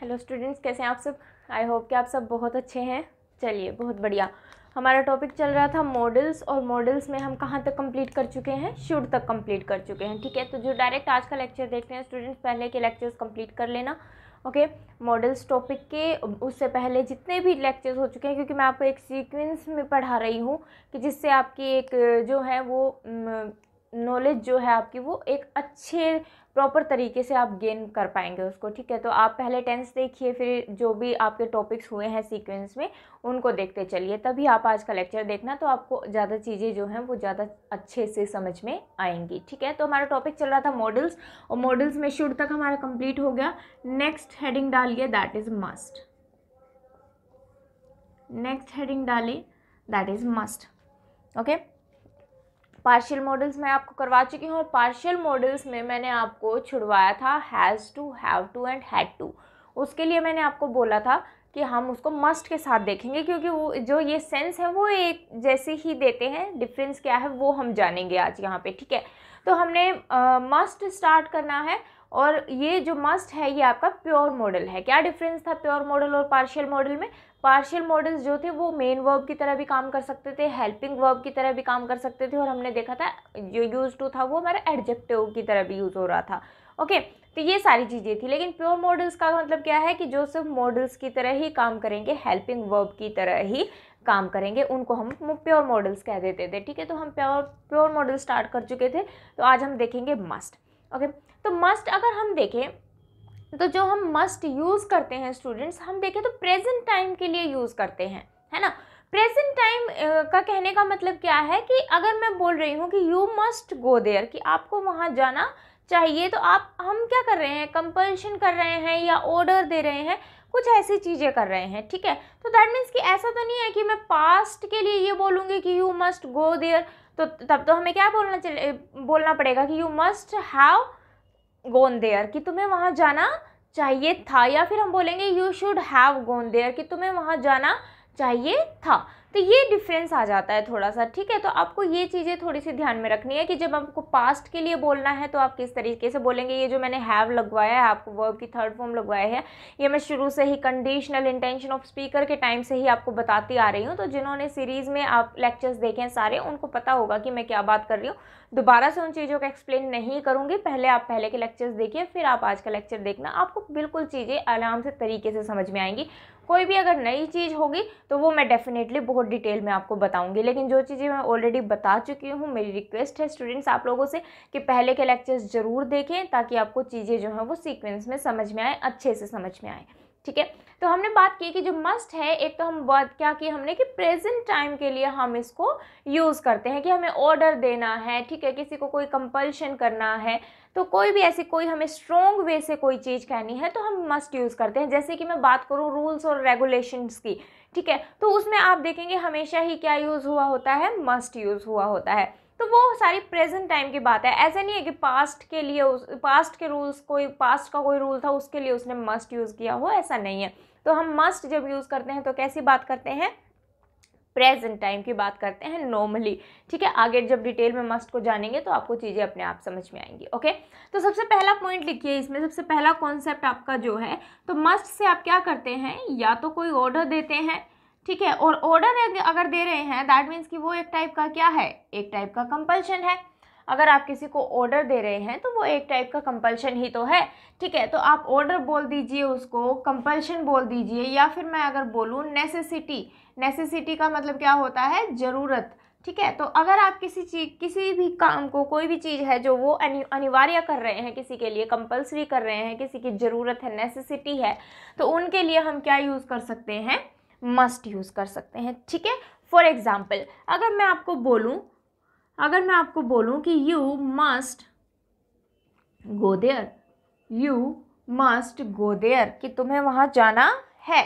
Hello students कैसे हैं आप सब आई होप कि आप सब बहुत अच्छे हैं चलिए बहुत बढ़िया हमारा टॉपिक चल रहा था मॉडल्स और मॉडल्स में हम कहाँ तक कंप्लीट कर चुके हैं शुड तक कंप्लीट कर चुके हैं ठीक है तो जो डायरेक्ट आज का लेक्चर देखते हैं स्टूडेंट्स पहले के लेक्चर्स कंप्लीट कर लेना ओके मॉडल्स टॉपिक के उससे पहले जितने भी लेक्चर्स हो चुके हैं क्योंकि मैं आपको एक सीक्वेंस में पढ़ा रही हूँ कि जिससे आपकी एक जो है वो नॉलेज जो है आपकी वो एक अच्छे प्रॉपर तरीके से आप गेन कर पाएंगे उसको ठीक है तो आप पहले टेंस देखिए फिर जो भी आपके टॉपिक्स हुए हैं सीक्वेंस में उनको देखते चलिए तभी आप आज का लेक्चर देखना तो आपको ज़्यादा चीज़ें जो हैं वो ज़्यादा अच्छे से समझ में आएंगी ठीक है तो हमारा टॉपिक चल रहा था मॉडल्स और मॉडल्स में शुड तक हमारा कंप्लीट हो गया नेक्स्ट हेडिंग डालिए that is must next heading डालिए that is must okay partial models मैं आपको करवा चुकी हूँ और पार्शियल मॉडल्स में मैंने आपको छुड़वाया था has to have to and had to उसके लिए मैंने आपको बोला था कि हम उसको मस्ट के साथ देखेंगे क्योंकि वो जो ये सेंस है वो एक जैसे ही देते हैं डिफरेंस क्या है वो हम जानेंगे आज यहाँ पे ठीक है तो हमने मस्ट uh, स्टार्ट करना है और ये जो मस्ट है ये आपका प्योर मॉडल है क्या डिफरेंस था प्योर मॉडल और पार्शियल मॉडल में पार्शियल मॉडल्स जो थे वो मेन वर्ब की तरह भी काम कर सकते थे हेल्पिंग वर्ब की तरह भी काम कर सकते थे और हमने देखा था जो यूज टू था वो हमारा एडजेक्टिव की तरह भी यूज़ हो रहा था ओके तो ये सारी चीज़ें थी लेकिन प्योर मॉडल्स का मतलब क्या है कि जो सिर्फ मॉडल्स की तरह ही काम करेंगे हेल्पिंग वर्ब की तरह ही काम करेंगे उनको हम प्योर मॉडल्स कह देते थे ठीक है तो हम प्योर प्योर मॉडल स्टार्ट कर चुके थे तो आज हम देखेंगे मस्ट ओके तो मस्ट अगर हम देखें तो जो हम मस्ट यूज़ करते हैं स्टूडेंट्स हम देखें तो प्रेजेंट टाइम के लिए यूज़ करते हैं है ना प्रेजेंट टाइम का कहने का मतलब क्या है कि अगर मैं बोल रही हूँ कि यू मस्ट गो देयर कि आपको वहाँ जाना चाहिए तो आप हम क्या कर रहे हैं कंपल्शन कर रहे हैं या ऑर्डर दे रहे हैं कुछ ऐसी चीज़ें कर रहे हैं ठीक है तो दैट मीन्स कि ऐसा तो नहीं है कि मैं पास्ट के लिए ये बोलूँगी कि यू मस्ट गो देयर तो तब तो हमें क्या बोलना चले बोलना पड़ेगा कि you must have gone there कि तुम्हें वहाँ जाना चाहिए था या फिर हम बोलेंगे you should have gone there कि तुम्हें वहाँ जाना चाहिए था तो ये डिफरेंस आ जाता है थोड़ा सा ठीक है तो आपको ये चीज़ें थोड़ी सी ध्यान में रखनी है कि जब आपको पास्ट के लिए बोलना है तो आप किस तरीके से बोलेंगे ये जो मैंने हैव लगवाया है आपको वर्ब की थर्ड फॉर्म लगवाया है ये मैं शुरू से ही कंडीशनल इंटेंशन ऑफ स्पीकर के टाइम से ही आपको बताती आ रही हूँ तो जिन्होंने सीरीज़ में आप लेक्चर्स देखे हैं सारे उनको पता होगा कि मैं क्या बात कर रही हूँ दोबारा से उन चीज़ों का एक्सप्लेन नहीं करूँगी पहले आप पहले के लेक्चर्स देखिए फिर आप आज का लेक्चर देखना आपको बिल्कुल चीज़ें आराम से तरीके से समझ में आएंगी कोई भी अगर नई चीज़ होगी तो वो मैं डेफिनेटली बहुत डिटेल में आपको बताऊंगी लेकिन जो चीज़ें मैं ऑलरेडी बता चुकी हूँ मेरी रिक्वेस्ट है स्टूडेंट्स आप लोगों से कि पहले के लेक्चर्स ज़रूर देखें ताकि आपको चीज़ें जो हैं वो सीक्वेंस में समझ में आए अच्छे से समझ में आएँ ठीक है तो हमने बात की कि जो मस्ट है एक तो हम बात क्या किए हमने कि प्रेजेंट टाइम के लिए हम इसको यूज़ करते हैं कि हमें ऑर्डर देना है ठीक है किसी को कोई कंपल्शन करना है तो कोई भी ऐसी कोई हमें स्ट्रॉन्ग वे से कोई चीज़ कहनी है तो हम मस्ट यूज़ करते हैं जैसे कि मैं बात करूँ रूल्स और रेगुलेशंस की ठीक है तो उसमें आप देखेंगे हमेशा ही क्या यूज़ हुआ होता है मस्ट यूज़ हुआ होता है तो वो सारी प्रेजेंट टाइम की बात है ऐसा नहीं है कि पास्ट के लिए उस पास्ट के रूल्स कोई पास्ट का कोई रूल था उसके लिए उसने मस्ट यूज़ किया हो ऐसा नहीं है तो हम मस्ट जब यूज़ करते हैं तो कैसी बात करते हैं प्रेजेंट टाइम की बात करते हैं नॉर्मली ठीक है आगे जब डिटेल में मस्ट को जानेंगे तो आपको चीज़ें अपने आप समझ में आएंगी ओके तो सबसे पहला पॉइंट लिखिए इसमें सबसे पहला कॉन्सेप्ट आपका जो है तो मस्ट से आप क्या करते हैं या तो कोई ऑर्डर देते हैं ठीक है और ऑर्डर अगर दे रहे हैं दैट मीन्स कि वो एक टाइप का क्या है एक टाइप का कंपल्शन है अगर आप किसी को ऑर्डर दे रहे हैं तो वो एक टाइप का कंपल्शन ही तो है ठीक है तो आप ऑर्डर बोल दीजिए उसको कंपल्शन बोल दीजिए या फिर मैं अगर बोलूँ नेसेसिटी नेसेसिटी का मतलब क्या होता है ज़रूरत ठीक है तो अगर आप किसी चीज़ किसी भी काम को कोई भी चीज़ है जो वो अनिवार्य कर रहे हैं किसी के लिए कंपल्सरी कर रहे हैं किसी की ज़रूरत है नेसेसिटी है तो उनके लिए हम क्या यूज़ कर सकते हैं मस्ट यूज़ कर सकते हैं ठीक है फॉर एग्ज़ाम्पल अगर मैं आपको बोलूँ अगर मैं आपको बोलूँ कि you must go there you must go there कि तुम्हें वहाँ जाना है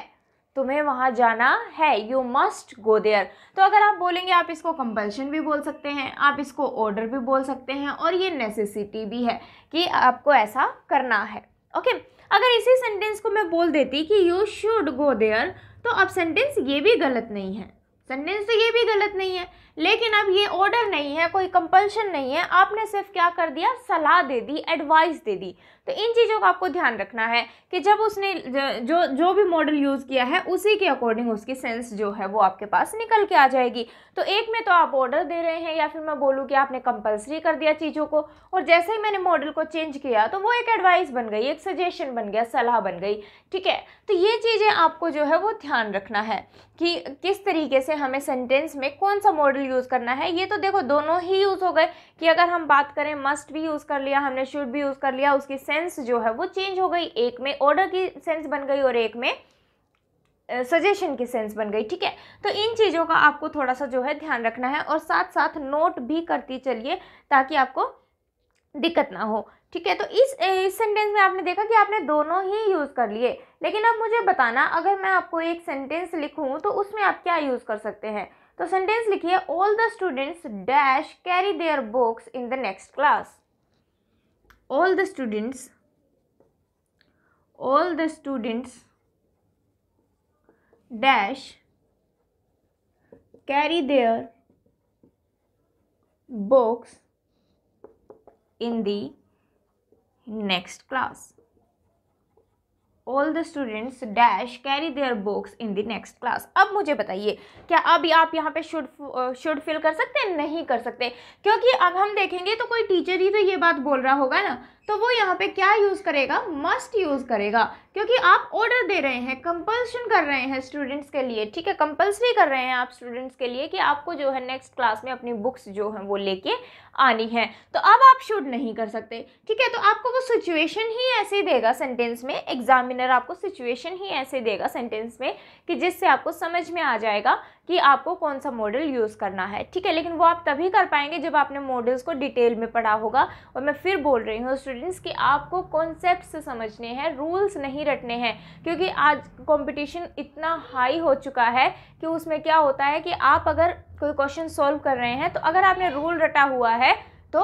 तुम्हें वहाँ जाना है यू मस्ट गो देयर तो अगर आप बोलेंगे आप इसको कंपल्शन भी बोल सकते हैं आप इसको ऑर्डर भी बोल सकते हैं और ये नेसेसिटी भी है कि आपको ऐसा करना है ओके okay? अगर इसी सेंटेंस को मैं बोल देती कि यू शुड गो देयर तो अब सेंटेंस ये भी गलत नहीं है सेंटेंस तो ये भी गलत नहीं है लेकिन अब ये ऑर्डर नहीं है कोई कंपल्शन नहीं है आपने सिर्फ क्या कर दिया सलाह दे दी एडवाइस दे दी तो इन चीज़ों का आपको ध्यान रखना है कि जब उसने जो जो भी मॉडल यूज़ किया है उसी के अकॉर्डिंग उसकी सेंस जो है वो आपके पास निकल के आ जाएगी तो एक में तो आप ऑर्डर दे रहे हैं या फिर मैं बोलूँ कि आपने कंपलसरी कर दिया चीज़ों को और जैसे ही मैंने मॉडल को चेंज किया तो वो एक एडवाइस बन गई एक सजेशन बन गया सलाह बन गई ठीक है तो ये चीज़ें आपको जो है वो ध्यान रखना है कि किस तरीके से हमें सेंटेंस में कौन सा मॉडल यूज़ करना है ये तो देखो दोनों ही यूज़ हो गए कि अगर हम बात करें मस्ट भी यूज़ कर लिया हमने शुड भी यूज़ कर लिया उसकी सेंस जो है वो चेंज हो गई एक में ऑर्डर की सेंस बन गई और एक में सजेशन की सेंस बन गई ठीक है तो इन चीज़ों का आपको थोड़ा सा जो है ध्यान रखना है और साथ साथ नोट भी करती चलिए ताकि आपको दिक्कत ना हो ठीक है तो इस इस सेंटेंस में आपने देखा कि आपने दोनों ही यूज़ कर लिए लेकिन अब मुझे बताना अगर मैं आपको एक सेंटेंस लिखूं तो उसमें आप क्या यूज़ कर सकते हैं तो सेंटेंस लिखिए all the students dash carry their books in the next class all the students all the students dash carry their books in the next class all the students dash carry their books in the next class अब मुझे बताइए क्या अभी आप यहाँ पे should should fill कर सकते हैं नहीं कर सकते क्योंकि अब हम देखेंगे तो कोई टीचर ही तो ये बात बोल रहा होगा ना तो वो यहाँ पे क्या यूज़ करेगा मस्ट यूज़ करेगा क्योंकि आप ऑर्डर दे रहे हैं कंपल्सन कर रहे हैं स्टूडेंट्स के लिए ठीक है कंपल्सरी कर रहे हैं आप स्टूडेंट्स के लिए कि आपको जो है नेक्स्ट क्लास में अपनी बुक्स जो हैं वो लेके आनी है तो अब आप शूट नहीं कर सकते ठीक है तो आपको वो सिचुएशन ही ऐसे देगा सेंटेंस में एग्जामिनर आपको सिचुएशन ही ऐसे देगा सेंटेंस में कि जिससे आपको समझ में आ जाएगा कि आपको कौन सा मॉडल यूज़ करना है ठीक है लेकिन वो आप तभी कर पाएंगे जब आपने मॉडल्स को डिटेल में पढ़ा होगा और मैं फिर बोल रही हूँ स्टूडेंट्स कि आपको कॉन्सेप्ट समझने हैं रूल्स नहीं रटने हैं क्योंकि आज कॉम्पिटिशन इतना हाई हो चुका है कि उसमें क्या होता है कि आप अगर कोई क्वेश्चन सॉल्व कर रहे हैं तो अगर आपने रूल रटा हुआ है तो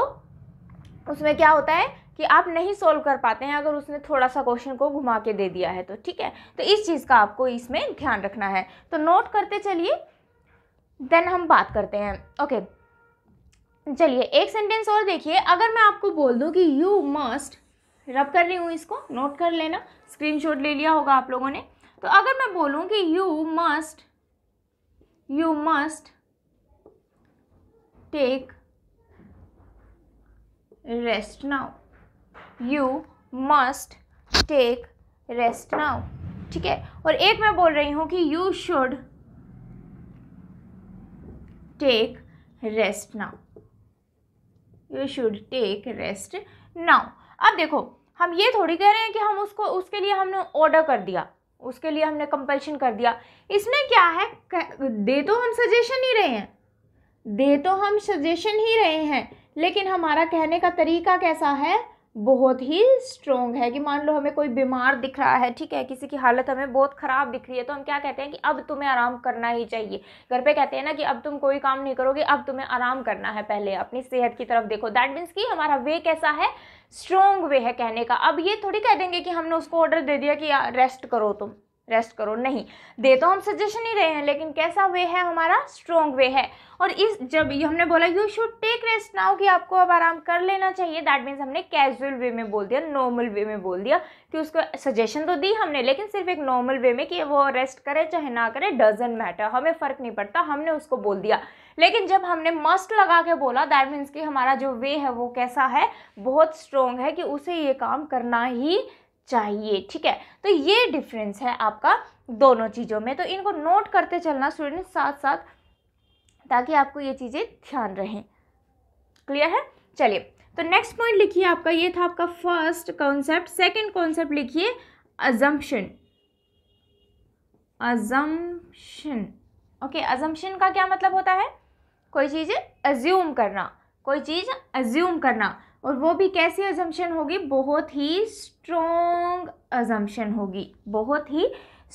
उसमें क्या होता है कि आप नहीं सॉल्व कर पाते हैं अगर उसने थोड़ा सा क्वेश्चन को घुमा के दे दिया है तो ठीक है तो इस चीज़ का आपको इसमें ध्यान रखना है तो नोट करते चलिए देन हम बात करते हैं ओके चलिए एक सेंटेंस और देखिए अगर मैं आपको बोल दूँ कि यू मस्ट रब कर रही हूँ इसको नोट कर लेना स्क्रीनशॉट ले लिया होगा आप लोगों ने तो अगर मैं बोलूँ कि you must you must take rest now you must take rest now ठीक है और एक मैं बोल रही हूँ कि you should take rest now you should take rest now अब देखो हम ये थोड़ी कह रहे हैं कि हम उसको उसके लिए हमने ऑर्डर कर दिया उसके लिए हमने कंपल्शन कर दिया इसमें क्या है दे तो हम सजेशन ही रहे हैं दे तो हम सजेशन ही रहे हैं लेकिन हमारा कहने का तरीका कैसा है बहुत ही स्ट्रोंग है कि मान लो हमें कोई बीमार दिख रहा है ठीक है किसी की हालत हमें बहुत ख़राब दिख रही है तो हम क्या कहते हैं कि अब तुम्हें आराम करना ही चाहिए घर पे कहते हैं ना कि अब तुम कोई काम नहीं करोगे अब तुम्हें आराम करना है पहले अपनी सेहत की तरफ देखो दैट मीन्स कि हमारा वे कैसा है स्ट्रोंग वे है कहने का अब ये थोड़ी कह देंगे कि हमने उसको ऑर्डर दे दिया कि रेस्ट करो तुम रेस्ट करो नहीं दे तो हम सजेशन ही रहे हैं लेकिन कैसा वे है हमारा स्ट्रॉन्ग वे है और इस जब हमने बोला you should take rest now कि आपको अब आराम कर लेना चाहिए दैट मीन्स हमने कैजुअल वे में बोल दिया नॉर्मल वे में बोल दिया कि उसको सजेशन तो दी हमने लेकिन सिर्फ एक नॉर्मल वे में कि वो रेस्ट करे चाहे ना करे डजेंट मैटर हमें फ़र्क नहीं पड़ता हमने उसको बोल दिया लेकिन जब हमने मस्ट लगा के बोला दैट मीन्स कि हमारा जो वे है वो कैसा है बहुत स्ट्रॉन्ग है कि उसे ये काम करना ही चाहिए ठीक है तो ये डिफरेंस है आपका दोनों चीज़ों में तो इनको नोट करते चलना स्टूडेंट साथ साथ ताकि आपको ये चीज़ें ध्यान रहें क्लियर है चलिए तो नेक्स्ट पॉइंट लिखिए आपका ये था आपका फर्स्ट कॉन्सेप्ट सेकंड कॉन्सेप्ट लिखिए अजम्पशन अजम्पशन ओके अजम्पशन का क्या मतलब होता है कोई चीज़ अज्यूम करना कोई चीज़ अज्यूम करना और वो भी कैसी अजम्पन होगी बहुत ही स्ट्रोंग अजम्पन होगी बहुत ही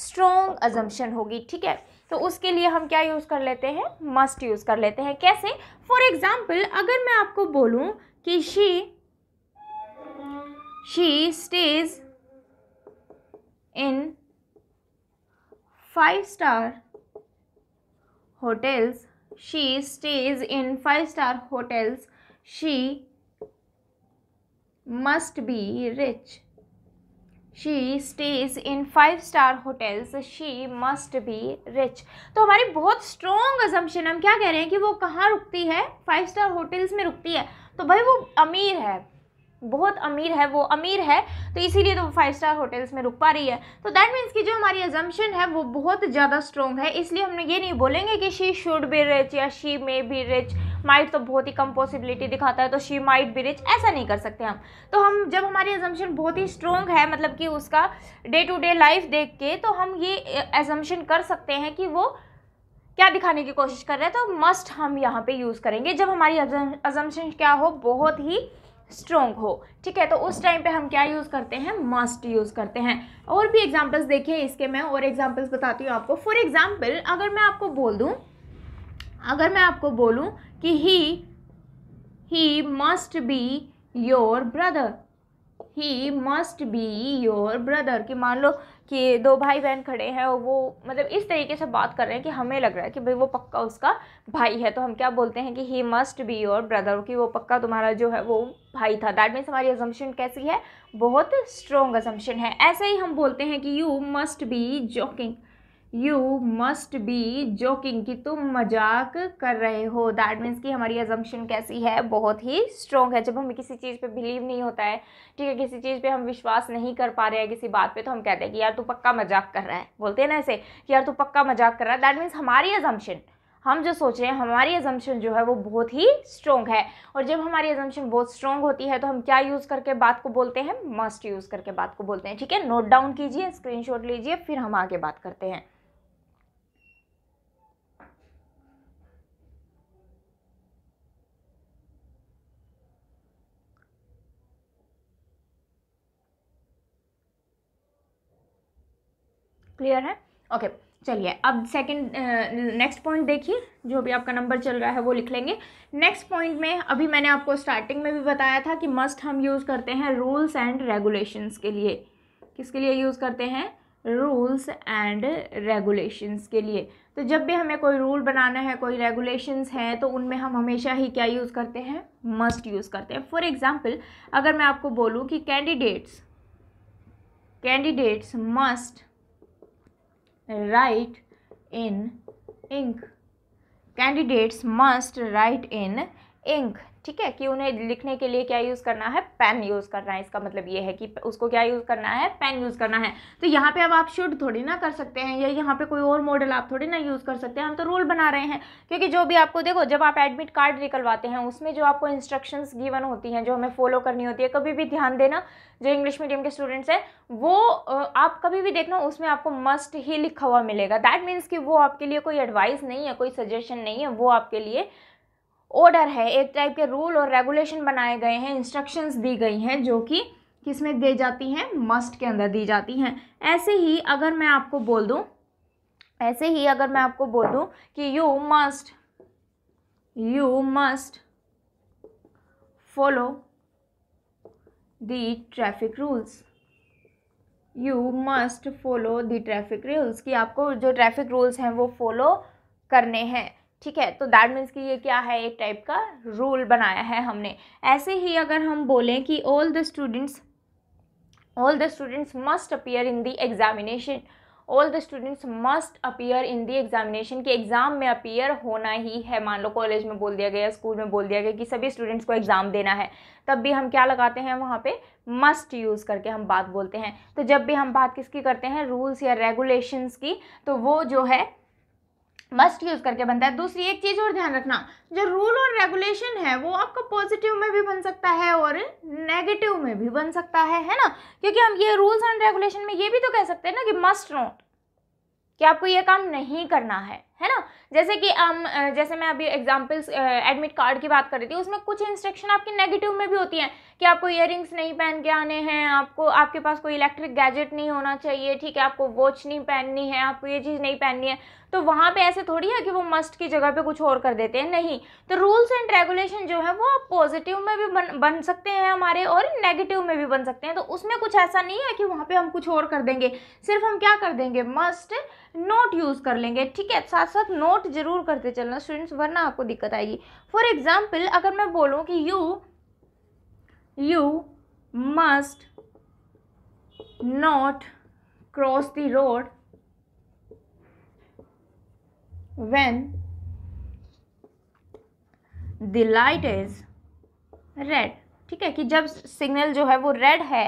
स्ट्रोंग अजम्पन होगी ठीक है तो उसके लिए हम क्या यूज़ कर लेते हैं मस्ट यूज़ कर लेते हैं कैसे फॉर एग्ज़ाम्पल अगर मैं आपको बोलूँ कि she she stays in five star hotels she stays in five star hotels she must be rich. She stays in five star hotels she must be rich तो हमारी बहुत strong एजम्पन हम क्या कह रहे हैं कि वो कहाँ रुकती है फाइव स्टार होटल्स में रुकती है तो भाई वो अमीर है बहुत अमीर है वो अमीर है तो इसीलिए तो वो फाइव स्टार होटल्स में रुक पा रही है तो दैट मीन्स कि जो हमारी एजम्पन है वो बहुत ज़्यादा स्ट्रॉन्ग है इसलिए हमने ये नहीं बोलेंगे कि शी शुड बी रिच या she may be rich might तो बहुत ही कम पॉसिबिलिटी दिखाता है तो शी माइट बी रिच ऐसा नहीं कर सकते हम तो हम जब हमारी एजम्पन बहुत ही स्ट्रॉन्ग है मतलब कि उसका डे टू डे लाइफ देख के तो हम ये एजम्पन कर सकते हैं कि वो क्या दिखाने की कोशिश कर रहे हैं तो मस्ट हम यहाँ पे यूज़ करेंगे जब हमारी एजम्पन क्या हो बहुत ही स्ट्रोंग हो ठीक है तो उस टाइम पे हम क्या यूज़ करते हैं मस्ट यूज़ करते हैं और भी एग्जांपल्स देखिए इसके मैं और एग्जांपल्स बताती हूँ आपको फॉर एग्जांपल अगर मैं आपको बोल दूँ अगर मैं आपको बोलूँ कि he he must be your brother he must be your brother कि मान लो कि दो भाई बहन खड़े हैं और वो मतलब इस तरीके से बात कर रहे हैं कि हमें लग रहा है कि भाई वो पक्का उसका भाई है तो हम क्या बोलते हैं कि he must be your brother कि वो पक्का तुम्हारा जो है वो भाई था दैट मीन्स हमारी एजम्पन कैसी है बहुत स्ट्रॉन्ग एजम्पन है ऐसे ही हम बोलते हैं कि you must be joking you must be joking कि तुम मजाक कर रहे हो दैट मीन्स कि हमारी एजम्पन कैसी है बहुत ही स्ट्रॉन्ग है जब हमें किसी चीज़ पे बिलीव नहीं होता है ठीक है किसी चीज़ पे हम विश्वास नहीं कर पा रहे हैं किसी बात पे तो हम कहते हैं कि यार तू पक्का मजाक कर रहा है बोलते हैं ना ऐसे कि यार तू पक्का मजाक कर रहा है दैट मीन्स हमारी एजम्पन हम जो सोच रहे हैं हमारी एजम्पन जो है वो बहुत ही स्ट्रॉन्ग है और जब हमारी एजम्पन बहुत स्ट्रॉन्ग होती है तो हम क्या यूज़ करके बात को बोलते हैं मस्ट यूज़ करके बात को बोलते हैं ठीक है नोट डाउन कीजिए स्क्रीनशॉट लीजिए फिर हम आगे बात करते हैं क्लियर है ओके चलिए अब सेकंड नेक्स्ट पॉइंट देखिए जो भी आपका नंबर चल रहा है वो लिख लेंगे नेक्स्ट पॉइंट में अभी मैंने आपको स्टार्टिंग में भी बताया था कि मस्ट हम यूज़ करते हैं रूल्स एंड रेगुलेशंस के लिए किसके लिए यूज़ करते हैं रूल्स एंड रेगुलेशंस के लिए तो जब भी हमें कोई रूल बनाना है कोई रेगुलेशंस हैं तो उनमें हम हमेशा ही क्या यूज़ करते हैं मस्ट यूज़ करते हैं फॉर एग्ज़ाम्पल अगर मैं आपको बोलूँ कि candidates candidates must write in ink candidates must write in ink ठीक है कि उन्हें लिखने के लिए क्या यूज़ करना है पेन यूज़ करना है इसका मतलब ये है कि उसको क्या यूज़ करना है पेन यूज़ करना है तो यहाँ पे अब आप शुड थोड़ी ना कर सकते हैं या यहाँ पे कोई और मॉडल आप थोड़ी ना यूज़ कर सकते हैं हम तो रूल बना रहे हैं क्योंकि जो भी आपको देखो जब आप एडमिट कार्ड निकलवाते हैं उसमें जो आपको इंस्ट्रक्शन गिवन होती हैं जो हमें फॉलो करनी होती है कभी भी ध्यान देना जो इंग्लिश मीडियम के स्टूडेंट्स हैं वो आप कभी भी देखना उसमें आपको मस्ट ही लिखा हुआ मिलेगा दैट मीन्स कि वो आपके लिए कोई एडवाइस नहीं है कोई सजेशन नहीं है वो आपके लिए ऑर्डर है एक टाइप के रूल और रेगुलेशन बनाए गए हैं इंस्ट्रक्शंस दी गई हैं जो कि किस में दी जाती हैं मस्ट के अंदर दी जाती हैं ऐसे ही अगर मैं आपको बोल दूँ ऐसे ही अगर मैं आपको बोल दूँ कि you must you must follow the traffic rules you must follow the traffic rules कि आपको जो ट्रैफिक रूल्स हैं वो फॉलो करने हैं ठीक है तो दैट मीन्स कि ये क्या है एक टाइप का रूल बनाया है हमने ऐसे ही अगर हम बोलें कि all the students all the students must appear in the examination all the students must appear in the examination के एग्ज़ाम में अपीयर होना ही है मान लो कॉलेज में बोल दिया गया स्कूल में बोल दिया गया कि सभी स्टूडेंट्स को एग्ज़ाम देना है तब भी हम क्या लगाते हैं वहाँ पे मस्ट यूज़ करके हम बात बोलते हैं तो जब भी हम बात किसकी करते हैं रूल्स या रेगुलेशंस की तो वो जो है मस्ट यूज़ करके बनता है दूसरी एक चीज़ और ध्यान रखना जो रूल और रेगुलेशन है वो आपका पॉजिटिव में भी बन सकता है और नेगेटिव में भी बन सकता है है ना क्योंकि हम ये रूल्स एंड रेगुलेशन में ये भी तो कह सकते हैं ना कि मस्ट नोट कि आपको ये काम नहीं करना है है ना जैसे कि हम um, जैसे मैं अभी एग्जांपल्स एडमिट कार्ड की बात कर रही थी उसमें कुछ इंस्ट्रक्शन आपकी नेगेटिव में भी होती हैं कि आपको इयर नहीं पहन के आने हैं आपको आपके पास कोई इलेक्ट्रिक गैजेट नहीं होना चाहिए ठीक है आपको वॉच नहीं पहननी है आपको ये चीज़ नहीं पहननी है तो वहाँ पे ऐसे थोड़ी है कि वो मस्ट की जगह पे कुछ और कर देते हैं नहीं तो रूल्स एंड रेगुलेशन जो है वो आप पॉजिटिव में भी बन बन सकते हैं हमारे और नेगेटिव में भी बन सकते हैं तो उसमें कुछ ऐसा नहीं है कि वहाँ पे हम कुछ और कर देंगे सिर्फ हम क्या कर देंगे मस्ट नॉट यूज़ कर लेंगे ठीक है साथ साथ नोट जरूर करते चलना स्टूडेंट्स वरना आपको दिक्कत आएगी फॉर एग्जाम्पल अगर मैं बोलूँ कि you you must not cross the road when the light is red ठीक है कि जब सिग्नल जो है वो रेड है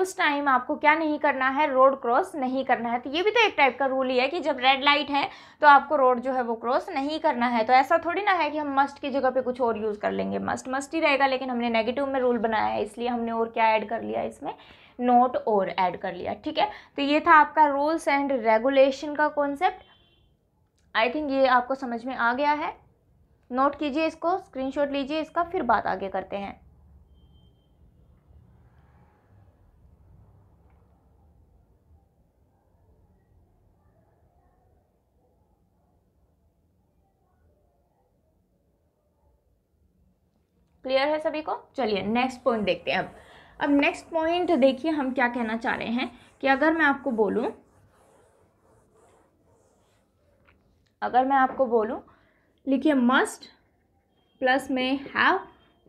उस टाइम आपको क्या नहीं करना है रोड क्रॉस नहीं करना है तो ये भी तो एक टाइप का रूल ही है कि जब रेड लाइट है तो आपको रोड जो है वो क्रॉस नहीं करना है तो ऐसा थोड़ी ना है कि हम मस्ट की जगह पे कुछ और यूज़ कर लेंगे मस्ट मस्ट ही रहेगा लेकिन हमने नेगेटिव में रूल बनाया है इसलिए हमने और क्या ऐड कर लिया इसमें नोट और ऐड कर लिया ठीक है तो ये था आपका रूल्स एंड रेगुलेशन का कॉन्सेप्ट आई थिंक ये आपको समझ में आ गया है नोट कीजिए इसको स्क्रीनशॉट लीजिए इसका फिर बात आगे करते हैं क्लियर है सभी को चलिए नेक्स्ट पॉइंट देखते हैं अब अब नेक्स्ट पॉइंट देखिए हम क्या कहना चाह रहे हैं कि अगर मैं आपको बोलूं अगर मैं आपको बोलूं लिखिए मस्ट प्लस में हैव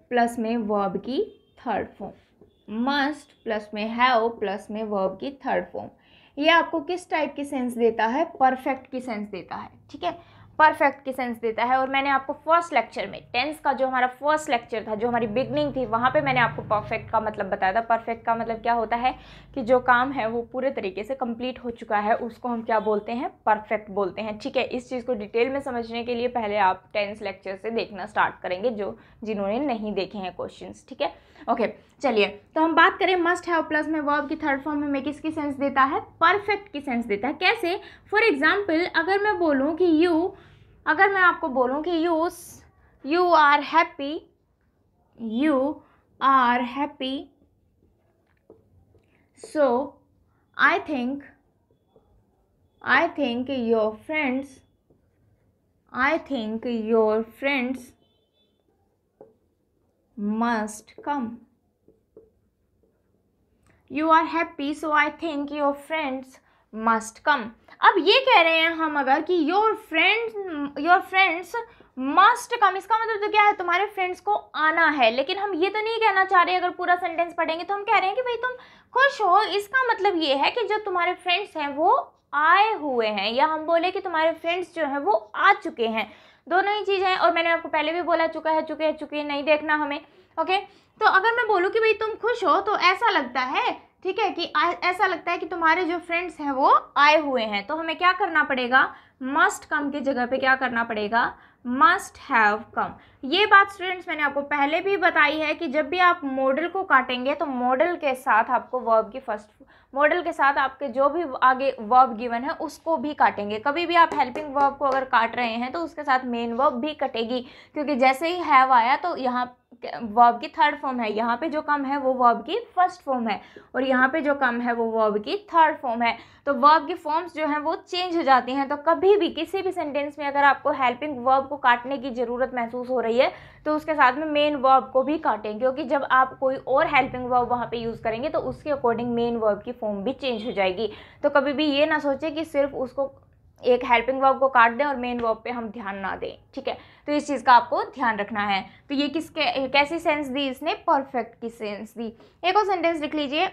प्लस में वर्ब की थर्ड फॉर्म मस्ट प्लस में हैव प्लस में वर्ब की थर्ड फॉर्म ये आपको किस टाइप की सेंस देता है परफेक्ट की सेंस देता है ठीक है परफेक्ट की सेंस देता है और मैंने आपको फर्स्ट लेक्चर में टेंस का जो हमारा फर्स्ट लेक्चर था जो हमारी बिगनिंग थी वहाँ पे मैंने आपको परफेक्ट का मतलब बताया था परफेक्ट का मतलब क्या होता है कि जो काम है वो पूरे तरीके से कंप्लीट हो चुका है उसको हम क्या बोलते हैं परफेक्ट बोलते हैं ठीक है इस चीज़ को डिटेल में समझने के लिए पहले आप टेंस लेक्चर से देखना स्टार्ट करेंगे जो जिन्होंने नहीं देखे हैं क्वेश्चन ठीक है ओके चलिए तो हम बात करें मस्ट हैव प्लस में वर्ब की थर्ड फॉर्म हमें किसकी सेंस देता है परफेक्ट की सेंस देता है कैसे फॉर एग्जाम्पल अगर मैं बोलूँ कि यू अगर मैं आपको बोलूँ कि you you are happy you are happy so I think I think your friends I think your friends must come you are happy so I think your friends must come अब ये कह रहे हैं हम अगर कि your friends your friends must come इसका मतलब तो क्या है तुम्हारे फ्रेंड्स को आना है लेकिन हम ये तो नहीं कहना चाह रहे अगर पूरा सेंटेंस पढ़ेंगे तो हम कह रहे हैं कि भाई तुम खुश हो इसका मतलब ये है कि जो तुम्हारे फ्रेंड्स हैं वो आए हुए हैं या हम बोले कि तुम्हारे फ्रेंड्स जो हैं वो आ चुके हैं दोनों ही चीज़ें हैं और मैंने आपको पहले भी बोला चुका है चुके हैं चुके नहीं देखना हमें ओके तो अगर मैं बोलूँ कि भाई तुम खुश हो तो ऐसा लगता है ठीक है कि ऐसा लगता है कि तुम्हारे जो फ्रेंड्स हैं वो आए हुए हैं तो हमें क्या करना पड़ेगा मस्ट कम की जगह पे क्या करना पड़ेगा मस्ट हैव कम ये बात स्टूडेंट्स मैंने आपको पहले भी बताई है कि जब भी आप मॉडल को काटेंगे तो मॉडल के साथ आपको वर्ब की फर्स्ट मॉडल के साथ आपके जो भी आगे वर्ब गिवन है उसको भी काटेंगे कभी भी आप हेल्पिंग वर्ब को अगर काट रहे हैं तो उसके साथ मेन वर्ब भी कटेगी क्योंकि जैसे ही हैव आया तो यहाँ वर्ब की थर्ड फॉर्म है यहाँ पे जो कम है वो वर्ब की फर्स्ट फॉर्म है और यहाँ पे जो कम है वो वर्ब की थर्ड फॉर्म है तो वर्ब की फॉर्म्स जो हैं वो चेंज हो जाती हैं तो कभी भी किसी भी सेंटेंस में अगर आपको हेल्पिंग वर्ब को काटने की ज़रूरत महसूस हो रही रही है तो उसके साथ में मेन वर्ब को भी काटें क्योंकि जब आप कोई और हेल्पिंग वर्ब वहाँ पे यूज़ करेंगे तो उसके अकॉर्डिंग मेन वर्ब की फॉर्म भी चेंज हो जाएगी तो कभी भी ये ना सोचे कि सिर्फ उसको एक हेल्पिंग वर्ब को काट दें और मेन वर्ब पे हम ध्यान ना दें ठीक है तो इस चीज़ का आपको ध्यान रखना है तो ये किसके कैसी सेंस दी इसने परफेक्ट की सेंस दी एक और सेंटेंस लिख लीजिए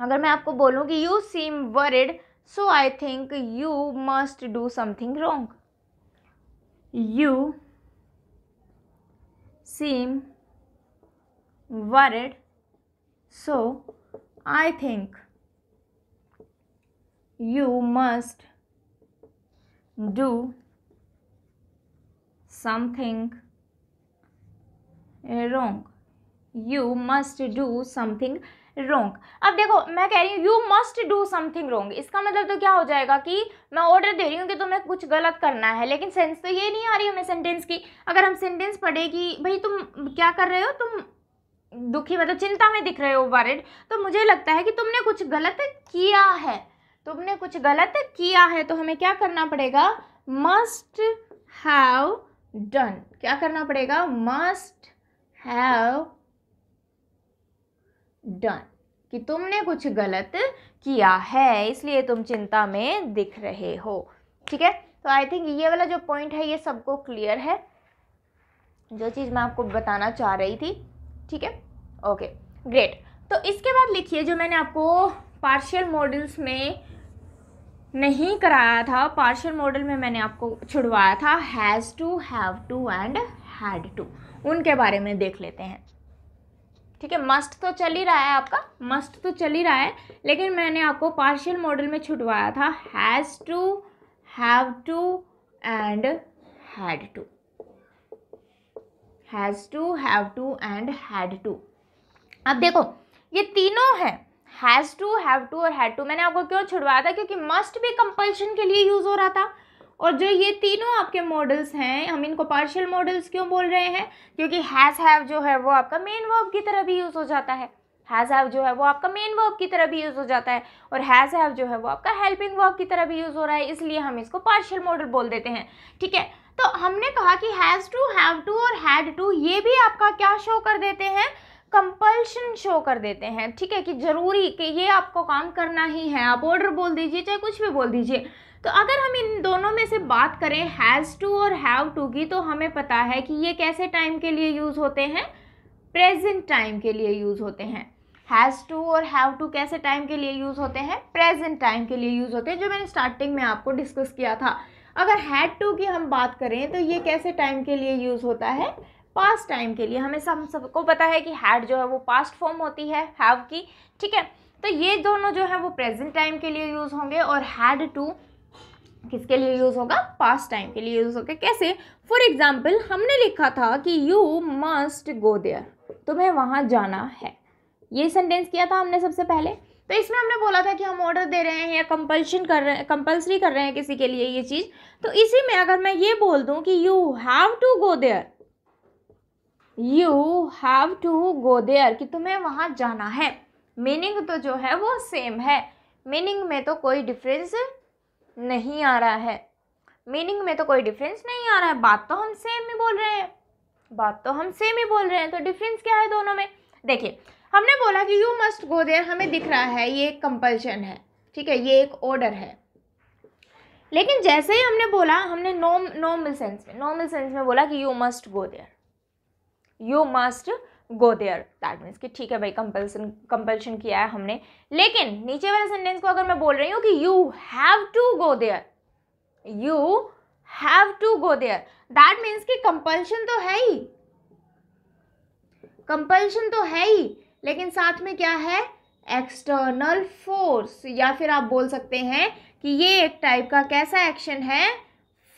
अगर मैं आपको बोलूँ कि you seem worried so I think you must do something wrong you seem worried so i think you must do something wrong you must do something wrong अब देखो मैं कह रही हूँ you must do something wrong इसका मतलब तो क्या हो जाएगा कि मैं ऑर्डर दे रही हूँ कि तुम्हें कुछ गलत करना है लेकिन सेंस तो ये नहीं आ रही हमें सेंटेंस की अगर हम सेंटेंस पढ़े कि भाई तुम क्या कर रहे हो तुम दुखी मतलब चिंता में दिख रहे हो वारिड तो मुझे लगता है कि तुमने कुछ गलत किया है तुमने कुछ गलत किया है तो हमें क्या करना पड़ेगा मस्ट हैव डन क्या करना पड़ेगा मस्ट हैव डन कि तुमने कुछ गलत किया है इसलिए तुम चिंता में दिख रहे हो ठीक है तो आई थिंक ये वाला जो पॉइंट है ये सबको क्लियर है जो चीज़ मैं आपको बताना चाह रही थी ठीक है ओके ग्रेट तो इसके बाद लिखिए जो मैंने आपको पार्शियल मॉडल्स में नहीं कराया था पार्शियल मॉडल में मैंने आपको छुड़वाया था has to have to and had to उनके बारे में देख लेते हैं ठीक है मस्ट तो चल ही रहा है आपका मस्ट तो चल ही रहा है लेकिन मैंने आपको पार्शियल मॉडल में छुटवाया था has to have to and had to has to have to and had to अब देखो ये तीनों है हैज़ टू हैव टू और हैड टू मैंने आपको क्यों छुड़वाया था क्योंकि मस्ट भी कंपल्शन के लिए यूज़ हो रहा था और जो ये तीनों आपके मॉडल्स हैं हम इनको पार्शियल मॉडल्स क्यों बोल रहे हैं क्योंकि हैज़ हैव जो है वो आपका मेन वर्ब की तरह भी यूज़ हो जाता है हैज़ हैव जो है वो आपका मेन वर्ब की तरह भी यूज़ हो जाता है और हैज़ हैव जो है वो आपका हेल्पिंग वर्ब की तरह भी यूज़ हो रहा है इसलिए हम इसको पार्शियल मॉडल बोल देते हैं ठीक है तो हमने कहा कि हैज़ टू हैव टू और हैड टू ये भी आपका क्या शो कर देते हैं कंपल्शन शो कर देते हैं ठीक है कि ज़रूरी कि ये आपको काम करना ही है आप ऑर्डर बोल दीजिए चाहे कुछ भी बोल दीजिए तो अगर हम इन दोनों में से बात करें हैज़ टू और हैव टू की तो हमें पता है कि ये कैसे टाइम के लिए यूज़ होते हैं प्रेजेंट टाइम के लिए यूज़ होते हैं हैज़ टू और हैव टू कैसे टाइम के लिए यूज़ होते हैं प्रेजेंट टाइम के लिए यूज़ होते हैं जो मैंने स्टार्टिंग में आपको डिस्कस किया था अगर हैड टू की हम बात करें तो ये कैसे टाइम के लिए यूज़ होता है पास्ट टाइम के लिए हमें सब सबको पता है कि हैड जो है वो पास्ट फॉर्म होती है हैव की ठीक है तो ये दोनों जो है वो प्रेजेंट टाइम के लिए यूज़ होंगे और हैड टू किसके लिए यूज़ होगा पास्ट टाइम के लिए यूज़ होगा कैसे फॉर एग्जाम्पल हमने लिखा था कि यू मस्ट गो देयर तुम्हें वहाँ जाना है ये सेंटेंस किया था हमने सबसे पहले तो इसमें हमने बोला था कि हम ऑर्डर दे रहे हैं या कंपल्शन कर रहे हैं कंपल्सरी कर रहे हैं किसी के लिए ये चीज़ तो इसी में अगर मैं ये बोल दूँ कि you have to go there you have to go there कि तुम्हें वहाँ जाना है मीनिंग तो जो है वो सेम है मीनिंग में तो कोई डिफरेंस नहीं आ रहा है मीनिंग में तो कोई डिफरेंस नहीं आ रहा है बात तो हम सेम ही बोल रहे हैं बात तो हम सेम ही बोल रहे हैं तो डिफरेंस क्या है दोनों में देखिए हमने बोला कि यू मस्ट गो देयर हमें दिख रहा है ये एक कंपल्शन है ठीक है ये एक ऑर्डर है लेकिन जैसे ही हमने बोला हमने नॉर्म नॉर्मल सेंस में नॉर्मल सेंस में बोला कि you must go there you must go there that means कि ठीक है भाई कंपल्सन कंपल्शन किया है हमने लेकिन नीचे वाले सेंटेंस को अगर मैं बोल रही हूँ कि you have to go there you have to go there that means कि कंपल्शन तो है ही कंपल्शन तो है ही लेकिन साथ में क्या है एक्सटर्नल फोर्स या फिर आप बोल सकते हैं कि ये एक टाइप का कैसा एक्शन है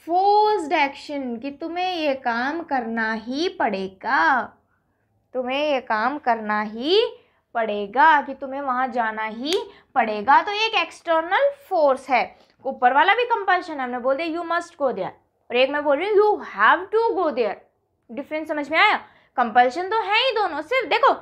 फोर्स्ड एक्शन कि तुम्हें ये काम करना ही पड़ेगा तुम्हें ये काम करना ही पड़ेगा कि तुम्हें वहाँ जाना ही पड़ेगा तो एक एक्सटर्नल फोर्स है ऊपर वाला भी कंपल्शन है हमने बोल दिया यू मस्ट गो देयर और एक मैं बोल रही हूँ you have to go there difference समझ में आया कंपल्शन तो है ही दोनों सिर्फ देखो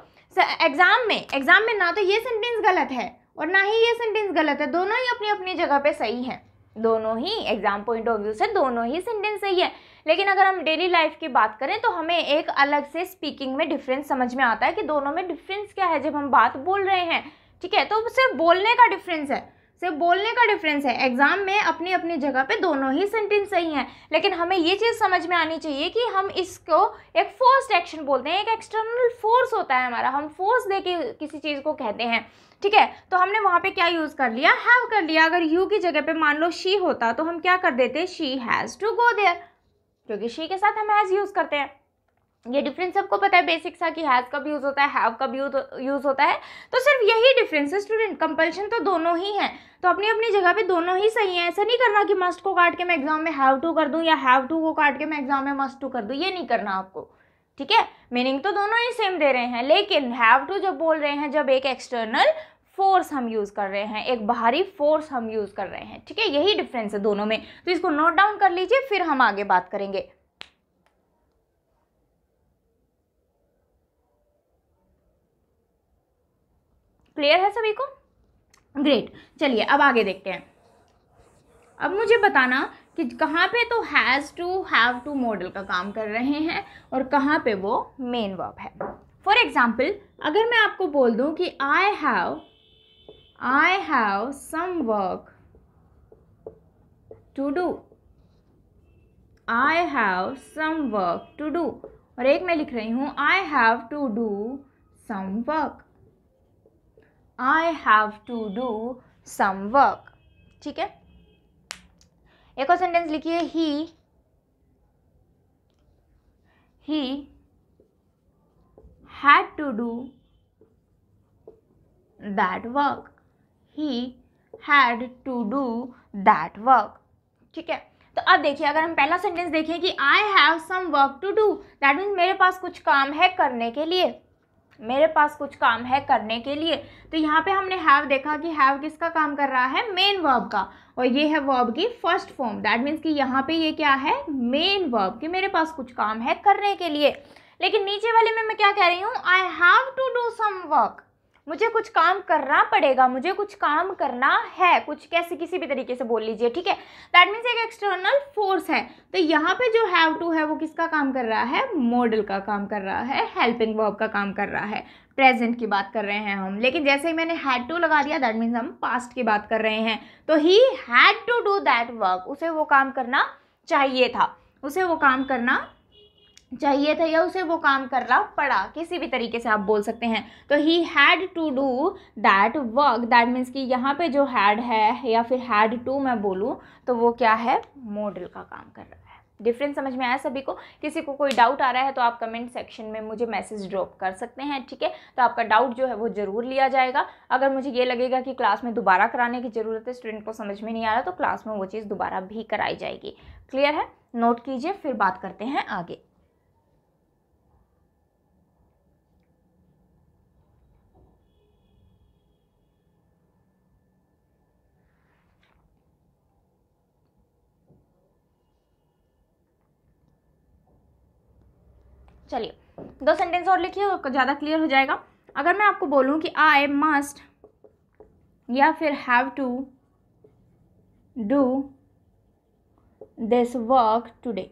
एग्जाम में एग्जाम में ना तो ये सेंटेंस गलत है और ना ही ये सेंटेंस गलत है दोनों ही अपनी अपनी जगह पे सही हैं दोनों ही एग्ज़ाम पॉइंट ऑफ व्यू से दोनों ही सेंटेंस सही है लेकिन अगर हम डेली लाइफ की बात करें तो हमें एक अलग से स्पीकिंग में डिफरेंस समझ में आता है कि दोनों में डिफरेंस क्या है जब हम बात बोल रहे हैं ठीक है तो सिर्फ बोलने का डिफरेंस है सिर्फ बोलने का डिफरेंस है एग्ज़ाम में अपनी अपनी जगह पे दोनों ही सेंटेंस सही हैं लेकिन हमें ये चीज़ समझ में आनी चाहिए कि हम इसको एक फोर्स एक्शन बोलते हैं एक एक्सटर्नल फोर्स होता है हमारा हम फोर्स दे के किसी चीज़ को कहते हैं ठीक है तो हमने वहाँ पे क्या यूज़ कर लिया हैव कर लिया अगर यू की जगह पे मान लो शी होता तो हम क्या कर देते she has to go there क्योंकि शी के साथ हम हैज़ यूज़ करते हैं ये डिफरेंस सबको पता है बेसिक सा कि हैज़ कब यूज़ होता है हैव कब यूज़ होता है तो सिर्फ यही डिफरेंस है स्टूडेंट कंपल्शन तो दोनों ही हैं तो अपनी अपनी जगह पे दोनों ही सही हैं ऐसा नहीं करना कि मस्ट को काट के मैं एग्ज़ाम में हैव टू कर दूँ या हैव टू को काट के मैं एग्ज़ाम में मस्ट टू कर दूँ ये नहीं करना आपको ठीक है मीनिंग तो दोनों ही सेम दे रहे हैं लेकिन हैव टू जब बोल रहे हैं जब एक एक्सटर्नल फोर्स हम यूज़ कर रहे हैं एक बाहरी फोर्स हम यूज़ कर रहे हैं ठीक है यही डिफरेंस है दोनों में तो इसको नोट डाउन कर लीजिए फिर हम आगे बात करेंगे क्लियर है सभी को ग्रेट चलिए अब आगे देखते हैं अब मुझे बताना कि कहाँ पे तो has to have to model का काम कर रहे हैं और कहाँ पे वो मेन वर्ब है फॉर एग्ज़ाम्पल अगर मैं आपको बोल दूँ कि I have I have some work to do. I have some work to do. और एक मैं लिख रही हूँ I have to do some work. I have to do some work. ठीक है एक और सेंटेंस लिखिए he he had to do that work he had to do that work ठीक है तो अब देखिए अगर हम पहला सेंटेंस देखें कि I have some work to do that means मेरे पास कुछ काम है करने के लिए मेरे पास कुछ काम है करने के लिए तो यहाँ पे हमने हैव देखा कि हैव किसका काम कर रहा है मेन वर्ब का और ये है वर्ब की फर्स्ट फॉर्म दैट मीन्स कि यहाँ पे ये क्या है मेन वर्ब कि मेरे पास कुछ काम है करने के लिए लेकिन नीचे वाले में मैं क्या कह रही हूँ I have to do some work मुझे कुछ काम करना पड़ेगा मुझे कुछ काम करना है कुछ कैसे किसी भी तरीके से बोल लीजिए ठीक है दैट मीन्स एक एक्सटर्नल फोर्स है तो यहाँ पे जो हैव टू है वो किसका काम कर रहा है मॉडल का काम कर रहा है हेल्पिंग वर्ब का काम कर रहा है प्रेजेंट की बात कर रहे हैं हम लेकिन जैसे ही मैंने हैड टू लगा दिया दैट मीन्स हम पास्ट की बात कर रहे हैं तो he had to do that work उसे वो काम करना चाहिए था उसे वो काम करना चाहिए था या उसे वो काम करना पड़ा किसी भी तरीके से आप बोल सकते हैं तो he had to do that work that means कि यहाँ पे जो हैड है या फिर हैड टू मैं बोलूँ तो वो क्या है मॉडल का काम कर रहा है डिफरेंस समझ में आया सभी को किसी को कोई डाउट आ रहा है तो आप कमेंट सेक्शन में मुझे मैसेज ड्रॉप कर सकते हैं ठीक है तो आपका डाउट जो है वो ज़रूर लिया जाएगा अगर मुझे ये लगेगा कि क्लास में दोबारा कराने की ज़रूरत है स्टूडेंट को समझ में नहीं आ रहा तो क्लास में वो चीज़ दोबारा भी कराई जाएगी क्लियर है नोट कीजिए फिर बात करते हैं आगे चलिए दो सेंटेंस और लिखिए ज़्यादा क्लियर हो जाएगा अगर मैं आपको बोलूँ कि आई मस्ट या फिर have to do this work today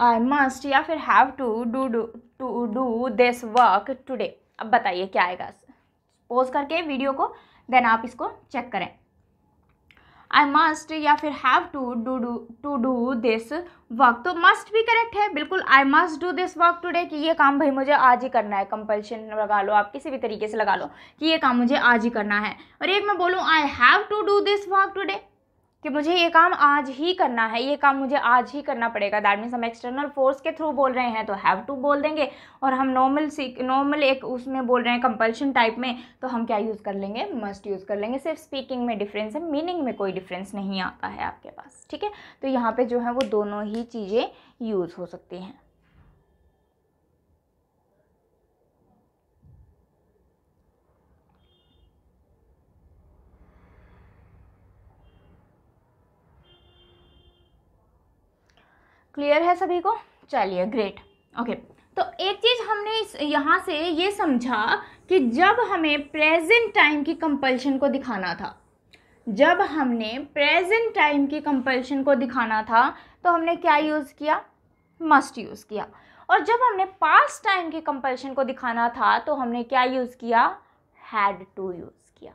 I must या फिर have to do do to do this work today अब बताइए क्या आएगा पोज करके वीडियो को देन आप इसको चेक करें आई मस्ट या फिर have to do do to do this work तो मस्ट भी करेक्ट है बिल्कुल I must do this work today कि ये काम भाई मुझे आज ही करना है कंपल्शन लगा लो आप किसी भी तरीके से लगा लो कि ये काम मुझे आज ही करना है और एक मैं बोलूँ I have to do this work today कि मुझे ये काम आज ही करना है ये काम मुझे आज ही करना पड़ेगा दैट मीन्स हम एक्सटर्नल फोर्स के थ्रू बोल रहे हैं तो हैव टू बोल देंगे और हम नॉर्मल नॉर्मल एक उसमें बोल रहे हैं कंपल्शन टाइप में तो हम क्या यूज़ कर लेंगे मस्ट यूज़ कर लेंगे सिर्फ स्पीकिंग में डिफरेंस है मीनिंग में कोई डिफरेंस नहीं आता है आपके पास ठीक है तो यहाँ पर जो है वो दोनों ही चीज़ें यूज़ हो सकती हैं क्लियर है सभी को चलिए ग्रेट ओके तो एक चीज़ हमने इस यहाँ से ये समझा कि जब हमें प्रेजेंट टाइम की कंपल्शन को दिखाना था जब हमने प्रेजेंट टाइम की कंपल्शन को दिखाना था तो हमने क्या यूज़ किया मस्ट यूज़ किया और जब हमने पास्ट टाइम की कंपल्शन को दिखाना था तो हमने क्या यूज़ किया हैड टू यूज़ किया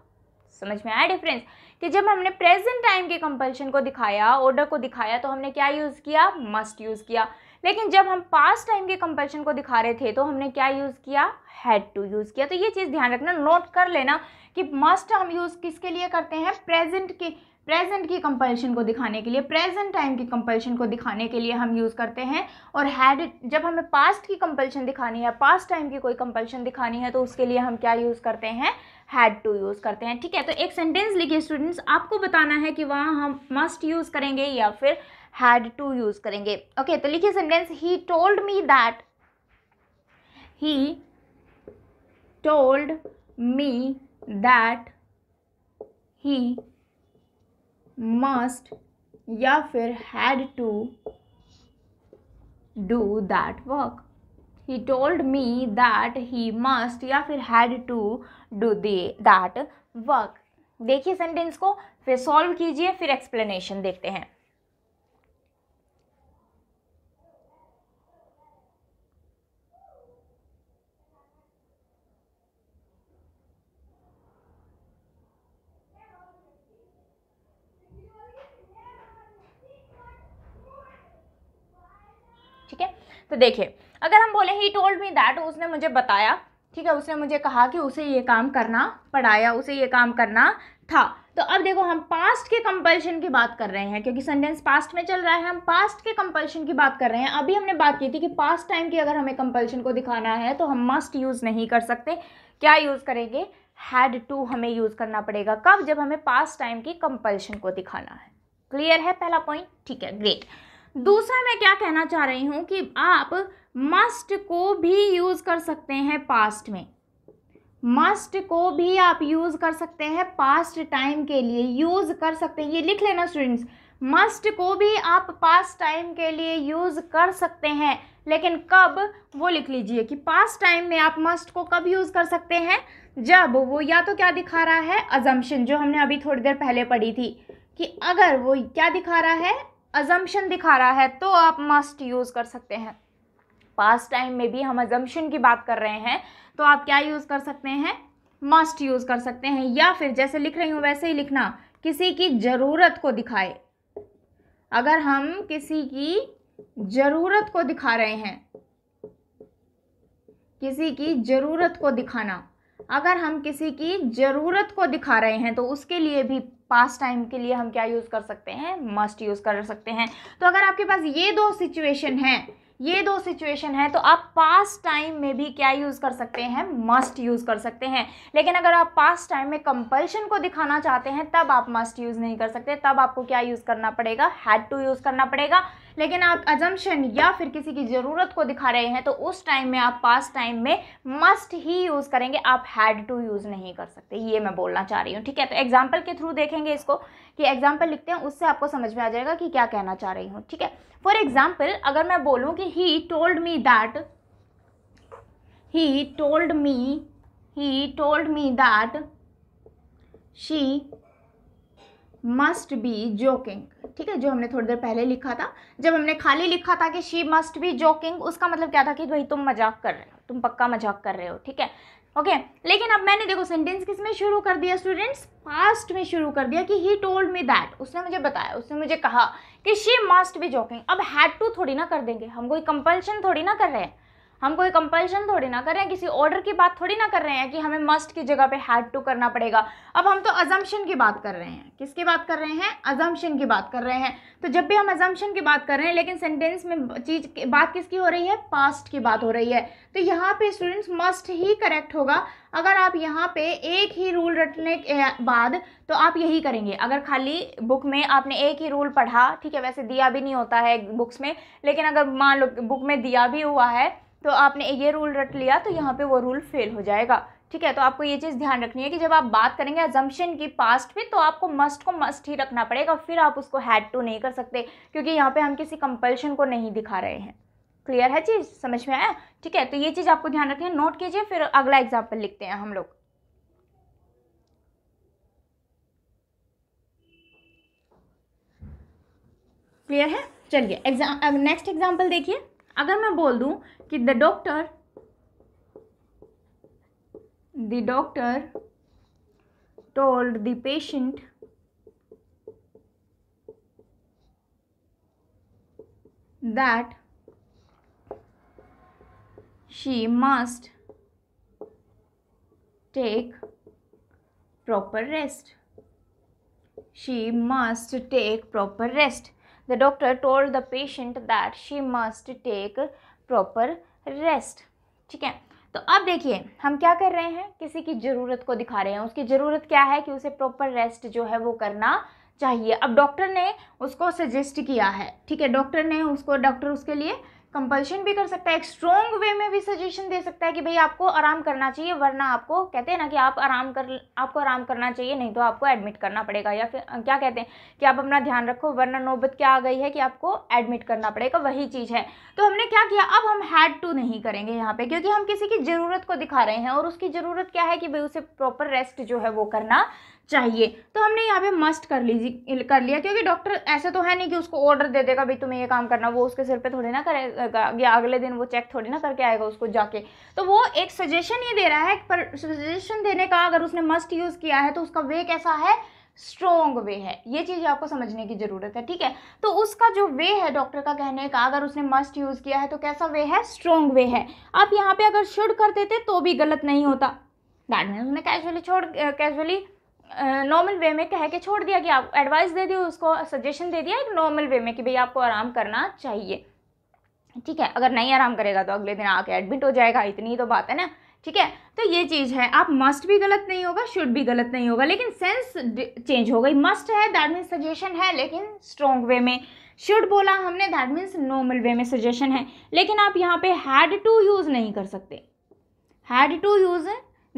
समझ में आया डिफरेंस कि जब हमने प्रेजेंट टाइम के कंपल्शन को दिखाया ऑर्डर को दिखाया तो हमने क्या यूज़ किया मस्ट यूज़ किया लेकिन जब हम पास्ट टाइम के कंपल्शन को दिखा रहे थे तो हमने क्या यूज़ किया हैड टू यूज़ किया तो ये चीज़ ध्यान रखना नोट कर लेना कि मस्ट हम यूज़ किसके लिए करते हैं प्रेजेंट के प्रेजेंट की कंपल्शन को दिखाने के लिए प्रेजेंट टाइम की कंपल्शन को दिखाने के लिए हम यूज़ करते हैं और हैड जब हमें पास्ट की कंपल्शन दिखानी है पास्ट टाइम की कोई कंपल्शन दिखानी है तो उसके लिए हम क्या यूज़ करते हैं हैड टू यूज़ करते हैं ठीक है तो एक सेंटेंस लिखिए स्टूडेंट्स आपको बताना है कि वहाँ हम मस्ट यूज़ करेंगे या फिर हैड टू यूज़ करेंगे ओके okay, तो लिखिए sentence he told me that he told me that he must या फिर had to do that work he told me that he must या फिर had to do the that work देखिए sentence को फिर solve कीजिए फिर एक्सप्लेनेशन देखते हैं तो देखिए अगर हम बोले ही टोल्ड मी दैट उसने मुझे बताया ठीक है उसने मुझे कहा कि उसे ये काम करना पढ़ाया उसे ये काम करना था तो अब देखो हम पास्ट के कंपल्शन की बात कर रहे हैं क्योंकि सेंटेंस पास्ट में चल रहा है हम पास्ट के कंपल्शन की बात कर रहे हैं अभी हमने बात की थी कि पास्ट टाइम की अगर हमें कंपल्शन को दिखाना है तो हम मस्ट यूज़ नहीं कर सकते क्या यूज़ करेंगे हैड टू हमें यूज़ करना पड़ेगा कब जब हमें पास्ट टाइम की कंपल्शन को दिखाना है क्लियर है पहला पॉइंट ठीक है ग्रेट दूसरा मैं क्या कहना चाह रही हूँ कि आप मस्ट को भी यूज़ कर सकते हैं पास्ट में मस्ट को भी आप यूज़ कर सकते हैं पास्ट टाइम के लिए यूज़ कर सकते हैं ये लिख लेना स्टूडेंट्स मस्ट को भी आप पास्ट टाइम के लिए यूज़ कर सकते हैं लेकिन कब वो लिख लीजिए कि पास्ट टाइम में आप मस्ट को कब यूज़ कर सकते हैं जब वो या तो क्या दिखा रहा है अजम्पशन जो हमने अभी थोड़ी देर पहले पढ़ी थी कि अगर वो क्या दिखा रहा है अजम्पन दिखा रहा है तो आप मस्ट यूज़ कर सकते हैं पास्ट टाइम में भी हम अजम्पन की बात कर रहे हैं तो आप क्या यूज़ कर सकते हैं मस्ट यूज़ कर सकते हैं या फिर जैसे लिख रही हूँ वैसे ही लिखना किसी की ज़रूरत को दिखाए अगर हम किसी की ज़रूरत को दिखा रहे हैं किसी की ज़रूरत को दिखाना अगर हम किसी की ज़रूरत को दिखा रहे हैं तो उसके लिए भी पास टाइम के लिए हम क्या यूज़ कर सकते हैं मस्ट यूज़ कर सकते हैं तो अगर आपके पास ये दो सिचुएशन हैं ये दो सिचुएशन है तो आप पास टाइम में भी क्या यूज़ कर सकते हैं मस्ट यूज़ कर सकते हैं लेकिन अगर आप पास टाइम में कंपल्शन को दिखाना चाहते हैं तब आप मस्ट यूज़ नहीं कर सकते तब आपको क्या यूज़ करना पड़ेगा हैड टू यूज़ करना पड़ेगा लेकिन आप अजम्पन या फिर किसी की ज़रूरत को दिखा रहे हैं तो उस टाइम में आप पास टाइम में मस्ट ही यूज़ करेंगे आप हैड टू यूज़ नहीं कर सकते ये मैं बोलना चाह रही हूँ ठीक है तो एग्जाम्पल के थ्रू देखेंगे इसको कि एग्जाम्पल लिखते हैं उससे आपको समझ में आ जाएगा कि क्या कहना चाह रही हूँ ठीक है फॉर एग्जाम्पल अगर मैं बोलूँ कि he told me that he told me he told me that she must be joking ठीक है जो हमने थोड़ी देर पहले लिखा था जब हमने खाली लिखा था कि शी मस्ट बी जोकिंग उसका मतलब क्या था कि भाई तुम मजाक कर रहे हो तुम पक्का मजाक कर रहे हो ठीक है ओके लेकिन अब मैंने देखो सेंटेंस किस में शुरू कर दिया स्टूडेंट्स पास्ट में शुरू कर दिया कि ही टोल्ड मी दैट उसने मुझे बताया उसने मुझे कहा कि शी मस्ट बी जोकिंग अब हैड टू थोड़ी ना कर देंगे हम कोई कंपल्शन थोड़ी ना कर रहे हैं हम कोई कंपल्शन थोड़ी ना कर रहे हैं किसी ऑर्डर की बात थोड़ी ना कर रहे हैं कि हमें मस्ट की जगह पे हैड टू करना पड़ेगा अब हम तो अजम्पशन की बात कर रहे हैं किसकी बात कर रहे हैं अजम्पशन की बात कर रहे हैं तो जब भी हम अजम्पशन की बात कर रहे हैं लेकिन सेंटेंस में चीज बात किसकी हो रही है पास्ट की बात हो रही है तो यहाँ पे स्टूडेंट्स मस्ट ही करेक्ट होगा अगर आप यहाँ पे एक ही रूल रटने के बाद तो आप यही करेंगे अगर खाली बुक में आपने एक ही रूल पढ़ा ठीक है वैसे दिया भी नहीं होता है बुक्स में लेकिन अगर मान लो बुक में दिया भी हुआ है तो आपने ये रूल रट लिया तो यहाँ पे वो रूल फेल हो जाएगा ठीक है तो आपको ये चीज़ ध्यान रखनी है कि जब आप बात करेंगे एजम्पन की पास्ट में तो आपको मस्ट को मस्ट ही रखना पड़ेगा फिर आप उसको हैड टू नहीं कर सकते क्योंकि यहाँ पे हम किसी कंपल्शन को नहीं दिखा रहे हैं क्लियर है चीज़ समझ में आया ठीक है तो ये चीज़ आपको ध्यान रखनी है नोट कीजिए फिर अगला एग्जाम्पल लिखते हैं हम लोग क्लियर है चलिए एग्जाम नेक्स्ट एग्जाम्पल देखिए अगर मैं बोल दूं कि the doctor the doctor told the patient that she must take proper rest she must take proper rest The doctor told the patient that she must take proper rest. ठीक है तो अब देखिए हम क्या कर रहे हैं किसी की ज़रूरत को दिखा रहे हैं उसकी ज़रूरत क्या है कि उसे प्रॉपर रेस्ट जो है वो करना चाहिए अब डॉक्टर ने उसको सजेस्ट किया है ठीक है डॉक्टर ने उसको डॉक्टर उसके लिए कंपल्शन भी कर सकता है एक स्ट्रॉन्ग वे में भी सजेशन दे सकता है कि भाई आपको आराम करना चाहिए वरना आपको कहते हैं ना कि आप आराम कर आपको आराम करना चाहिए नहीं तो आपको एडमिट करना पड़ेगा या फिर क्या कहते हैं कि आप अपना ध्यान रखो वरना नौबत क्या आ गई है कि आपको एडमिट करना पड़ेगा वही चीज़ है तो हमने क्या किया अब हम हैड टू नहीं करेंगे यहाँ पर क्योंकि हम किसी की ज़रूरत को दिखा रहे हैं और उसकी ज़रूरत क्या है कि भाई उसे प्रॉपर रेस्ट जो है वो करना चाहिए तो हमने यहाँ पे मस्ट कर लीजिए कर लिया क्योंकि डॉक्टर ऐसे तो है नहीं कि उसको ऑर्डर दे देगा भाई तुम्हें ये काम करना वो उसके सिर पे थोड़ी ना करेगा या अगले दिन वो चेक थोड़ी ना करके आएगा उसको जाके तो वो एक सजेशन ही दे रहा है पर सजेशन देने का अगर उसने मस्ट यूज़ किया है तो उसका वे कैसा है स्ट्रोंग वे है ये चीज़ आपको समझने की ज़रूरत है ठीक है तो उसका जो वे है डॉक्टर का कहने का अगर उसने मस्ट यूज़ किया है तो कैसा वे है स्ट्रोंग वे है आप यहाँ पे अगर शुड कर देते तो भी गलत नहीं होता दैट मीन उसने कैजुअली छोड़ कैजुअली नॉर्मल वे में कह के छोड़ दिया कि आप एडवाइस दे दी उसको सजेशन दे दिया एक नॉर्मल वे में कि भाई आपको आराम करना चाहिए ठीक है अगर नहीं आराम करेगा तो अगले दिन आके एडमिट हो जाएगा इतनी तो बात है ना ठीक है तो ये चीज़ है आप मस्ट भी गलत नहीं होगा शुड भी गलत नहीं होगा लेकिन सेंस चेंज हो गई मस्ट है दैट मीन्स सजेशन है लेकिन स्ट्रॉन्ग वे में शुड बोला हमने दैट मीन्स नॉर्मल वे में सजेशन है लेकिन आप यहाँ पे हैड टू यूज़ नहीं कर सकते हैड टू यूज़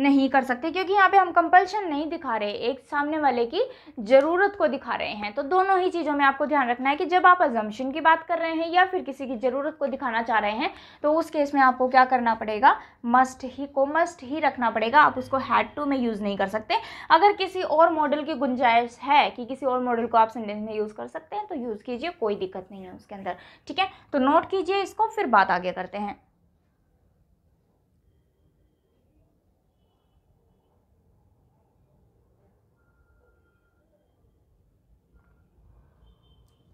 नहीं कर सकते क्योंकि यहाँ पे हम कंपल्शन नहीं दिखा रहे एक सामने वाले की ज़रूरत को दिखा रहे हैं तो दोनों ही चीज़ों में आपको ध्यान रखना है कि जब आप एजम्पन की बात कर रहे हैं या फिर किसी की ज़रूरत को दिखाना चाह रहे हैं तो उस केस में आपको क्या करना पड़ेगा मस्ट ही को मस्ट ही रखना पड़ेगा आप उसको हैड टू में यूज़ नहीं कर सकते अगर किसी और मॉडल की गुंजाइश है कि किसी और मॉडल को आप सेंटेंस में यूज़ कर सकते हैं तो यूज़ कीजिए कोई दिक्कत नहीं है उसके अंदर ठीक है तो नोट कीजिए इसको फिर बात आगे करते हैं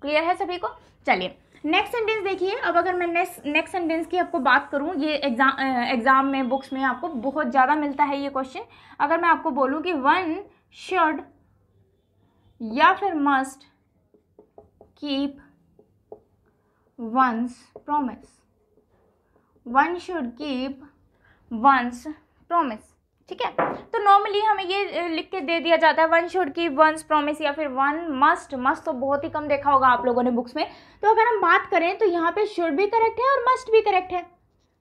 क्लियर है सभी को चलिए नेक्स्ट सेंटेंस देखिए अब अगर मैं नेक्स्ट नेक्स्ट सेंटेंस की आपको बात करूं ये एग्जाम एग्जाम में बुक्स में आपको बहुत ज़्यादा मिलता है ये क्वेश्चन अगर मैं आपको बोलूं कि वन शर्ड या फिर must keep one's promise one should keep one's promise ठीक है तो नॉर्मली हमें ये लिख के दे दिया जाता है one should keep one's promise या फिर वन मस्ट मस्ट तो बहुत ही कम देखा होगा आप लोगों ने बुक्स में तो अगर हम बात करें तो यहाँ पे शुड भी करेक्ट है और मस्ट भी करेक्ट है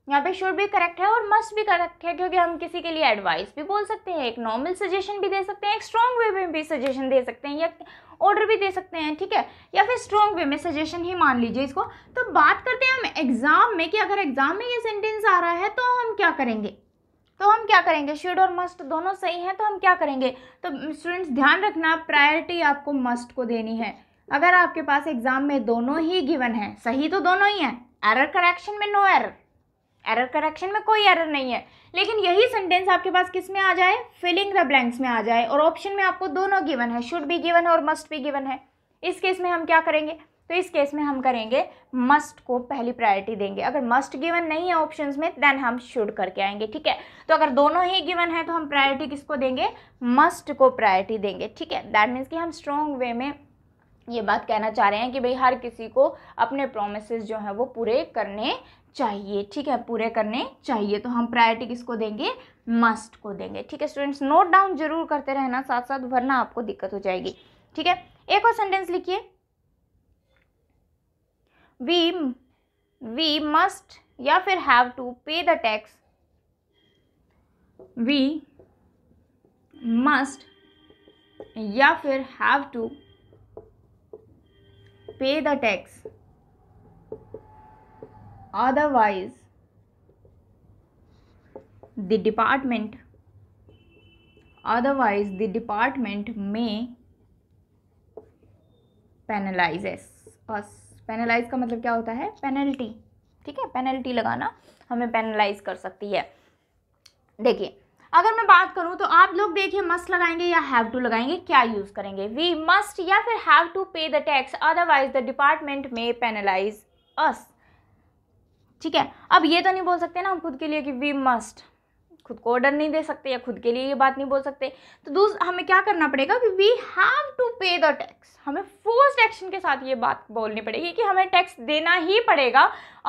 यहाँ पे शुड भी करेक्ट है और मस्ट भी करेक्ट है क्योंकि हम किसी के लिए एडवाइस भी बोल सकते हैं एक नॉर्मल सजेशन भी दे सकते हैं एक स्ट्रॉन्ग वे में भी सजेशन दे सकते हैं या ऑर्डर भी दे सकते हैं ठीक है या फिर स्ट्रॉन्ग वे में सजेशन ही मान लीजिए इसको तो बात करते हैं हम एग्ज़ाम में कि अगर एग्ज़ाम में ये सेंटेंस आ रहा है तो हम क्या करेंगे तो हम क्या करेंगे शुड और मस्ट दोनों सही हैं तो हम क्या करेंगे तो स्टूडेंट्स ध्यान रखना प्रायोरिटी आपको मस्ट को देनी है अगर आपके पास एग्जाम में दोनों ही गिवन है सही तो दोनों ही हैं एरर करेक्शन में नो एरर एरर करेक्शन में कोई एरर नहीं है लेकिन यही सेंटेंस आपके पास किस में आ जाए फिलिंग द ब्लैंक्स में आ जाए और ऑप्शन में आपको दोनों गिवन है शुड भी गिवन है और मस्ट भी गिवन है इस केस में हम क्या करेंगे तो इस केस में हम करेंगे मस्ट को पहली प्रायोरिटी देंगे अगर मस्ट गिवन नहीं है ऑप्शन में देन हम शुड करके आएंगे ठीक है तो अगर दोनों ही गिवन है तो हम प्रायोरिटी किसको देंगे मस्ट को प्रायोरिटी देंगे ठीक है दैट मीन्स कि हम स्ट्रॉन्ग वे में ये बात कहना चाह रहे हैं कि भाई हर किसी को अपने प्रोमिसज जो हैं वो पूरे करने चाहिए ठीक है पूरे करने चाहिए तो हम प्रायोरिटी किसको देंगे मस्ट को देंगे ठीक है स्टूडेंट्स नोट डाउन जरूर करते रहना साथ साथ वरना आपको दिक्कत हो जाएगी ठीक है एक और सेंटेंस लिखिए वी वी मस्ट या फिर have to pay the tax we must या फिर have to pay the tax otherwise the department otherwise the department may penalizes us penalize का मतलब क्या होता है पेनल्टी ठीक है पेनल्टी लगाना हमें पेनालाइज कर सकती है देखिए अगर मैं बात करूं तो आप लोग देखिए मस्ट लगाएंगे या हैव टू लगाएंगे क्या यूज़ करेंगे वी मस्ट या फिर have to pay the tax otherwise the department may penalize us ठीक है अब ये तो नहीं बोल सकते ना हम खुद के लिए कि वी मस्ट खुद को ऑर्डर नहीं दे सकते या खुद के लिए ये बात नहीं बोल सकते तो दूसरा हमें क्या करना पड़ेगा कि we have to pay the tax हमें फोर्स्ड एक्शन के साथ ये बात बोलनी पड़ेगी कि हमें टैक्स देना ही पड़ेगा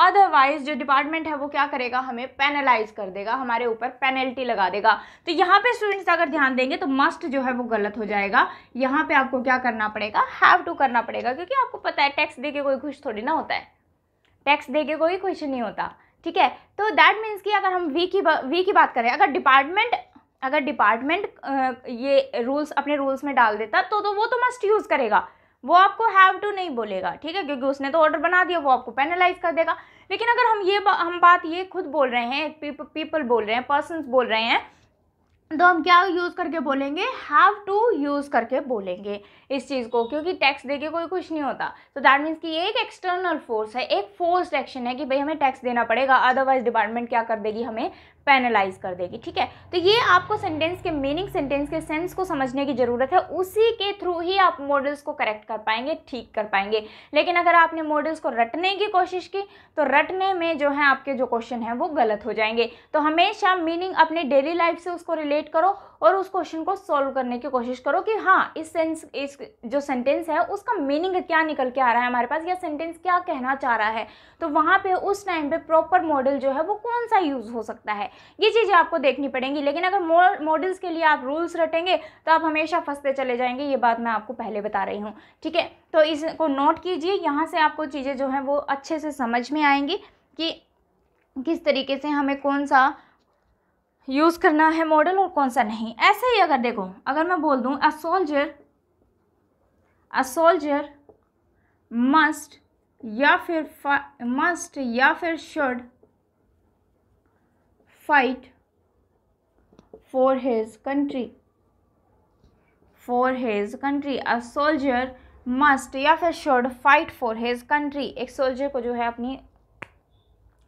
अदरवाइज जो डिपार्टमेंट है वो क्या करेगा हमें पेनलाइज कर देगा हमारे ऊपर पेनल्टी लगा देगा तो यहाँ पे स्टूडेंट्स अगर ध्यान देंगे तो मस्ट जो है वो गलत हो जाएगा यहाँ पे आपको क्या करना पड़ेगा हैव टू करना पड़ेगा क्योंकि आपको पता है टैक्स दे के कोई खुश थोड़ी ना होता है टैक्स दे के कोई खुश नहीं होता ठीक है तो दैट मीन्स कि अगर हम वी की वी की बात करें अगर डिपार्टमेंट अगर डिपार्टमेंट ये रूल्स अपने रूल्स में डाल देता तो तो वो तो मस्ट यूज़ करेगा वो आपको हैव टू नहीं बोलेगा ठीक है क्योंकि उसने तो ऑर्डर बना दिया वो आपको पेनलाइज कर देगा लेकिन अगर हम ये बा, हम बात ये खुद बोल रहे हैं पीपल बोल रहे हैं पर्सन बोल रहे हैं तो हम क्या यूज़ करके बोलेंगे हैव टू यूज़ करके बोलेंगे इस चीज़ को क्योंकि टैक्स दे के कोई कुछ नहीं होता तो दैट मीन्स कि ये एक एक्सटर्नल फोर्स है एक फोर्स एक्शन है कि भाई हमें टैक्स देना पड़ेगा अदरवाइज डिपार्टमेंट क्या कर देगी हमें पैनलाइज कर देगी ठीक है तो ये आपको सेंटेंस के मीनिंग सेंटेंस के सेंस को समझने की ज़रूरत है उसी के थ्रू ही आप मॉडल्स को करेक्ट कर पाएंगे ठीक कर पाएंगे लेकिन अगर आपने मॉडल्स को रटने की कोशिश की तो रटने में जो है आपके जो क्वेश्चन हैं वो गलत हो जाएंगे तो हमेशा मीनिंग अपने डेली लाइफ से उसको रिलेट करो और उस क्वेश्चन को सॉल्व करने की कोशिश करो कि हाँ इस सेंस इस जो सेंटेंस है उसका मीनिंग क्या निकल के आ रहा है हमारे पास या सेंटेंस क्या कहना चाह रहा है तो वहाँ पे उस टाइम पे प्रॉपर मॉडल जो है वो कौन सा यूज़ हो सकता है ये चीज़ें आपको देखनी पड़ेंगी लेकिन अगर मॉडल्स के लिए आप रूल्स रटेंगे तो आप हमेशा फंसते चले जाएंगे ये बात मैं आपको पहले बता रही हूँ ठीक है तो इसको नोट कीजिए यहाँ से आपको चीज़ें जो हैं वो अच्छे से समझ में आएंगी कि किस तरीके से हमें कौन सा यूज़ करना है मॉडल और कौन सा नहीं ऐसे ही अगर देखो अगर मैं बोल दूँ a soldier a soldier must या फिर मस्ट या फिर should fight for his country for his country a soldier must या फिर should fight for his country एक soldier को जो है अपनी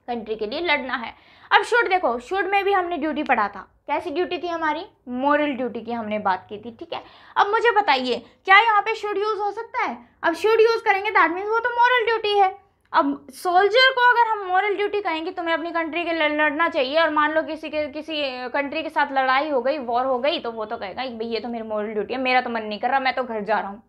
कंट्री के लिए लड़ना है अब शुड देखो शुड में भी हमने ड्यूटी पढ़ा था कैसी ड्यूटी थी हमारी मोरल ड्यूटी की हमने बात की थी ठीक है अब मुझे बताइए क्या यहाँ पे शुड यूज़ हो सकता है अब शुड यूज़ करेंगे दैट मीन्स वो तो मोरल ड्यूटी है अब सोल्जर को अगर हम मॉरल ड्यूटी कहेंगे तुम्हें अपनी कंट्री के लड़ना चाहिए और मान लो किसी के किसी कंट्री के साथ लड़ाई हो गई वॉर हो गई तो वो तो कहेगा भाई ये तो मेरी मॉरल ड्यूटी है मेरा तो मन नहीं कर रहा मैं तो घर जा रहा हूँ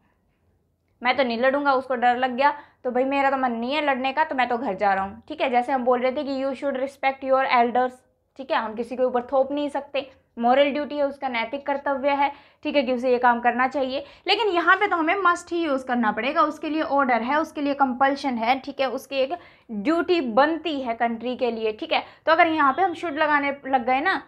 मैं तो नहीं लड़ूंगा उसको डर लग गया तो भाई मेरा तो मन नहीं है लड़ने का तो मैं तो घर जा रहा हूँ ठीक है जैसे हम बोल रहे थे कि you should respect your elders ठीक है हम किसी के ऊपर थोप नहीं सकते मॉरल ड्यूटी है उसका नैतिक कर्तव्य है ठीक है कि उसे ये काम करना चाहिए लेकिन यहाँ पे तो हमें मस्ट ही यूज़ करना पड़ेगा उसके लिए ऑर्डर है उसके लिए कंपल्शन है ठीक है उसकी एक ड्यूटी बनती है कंट्री के लिए ठीक है तो अगर यहाँ पे हम शुड लगाने लग गए ना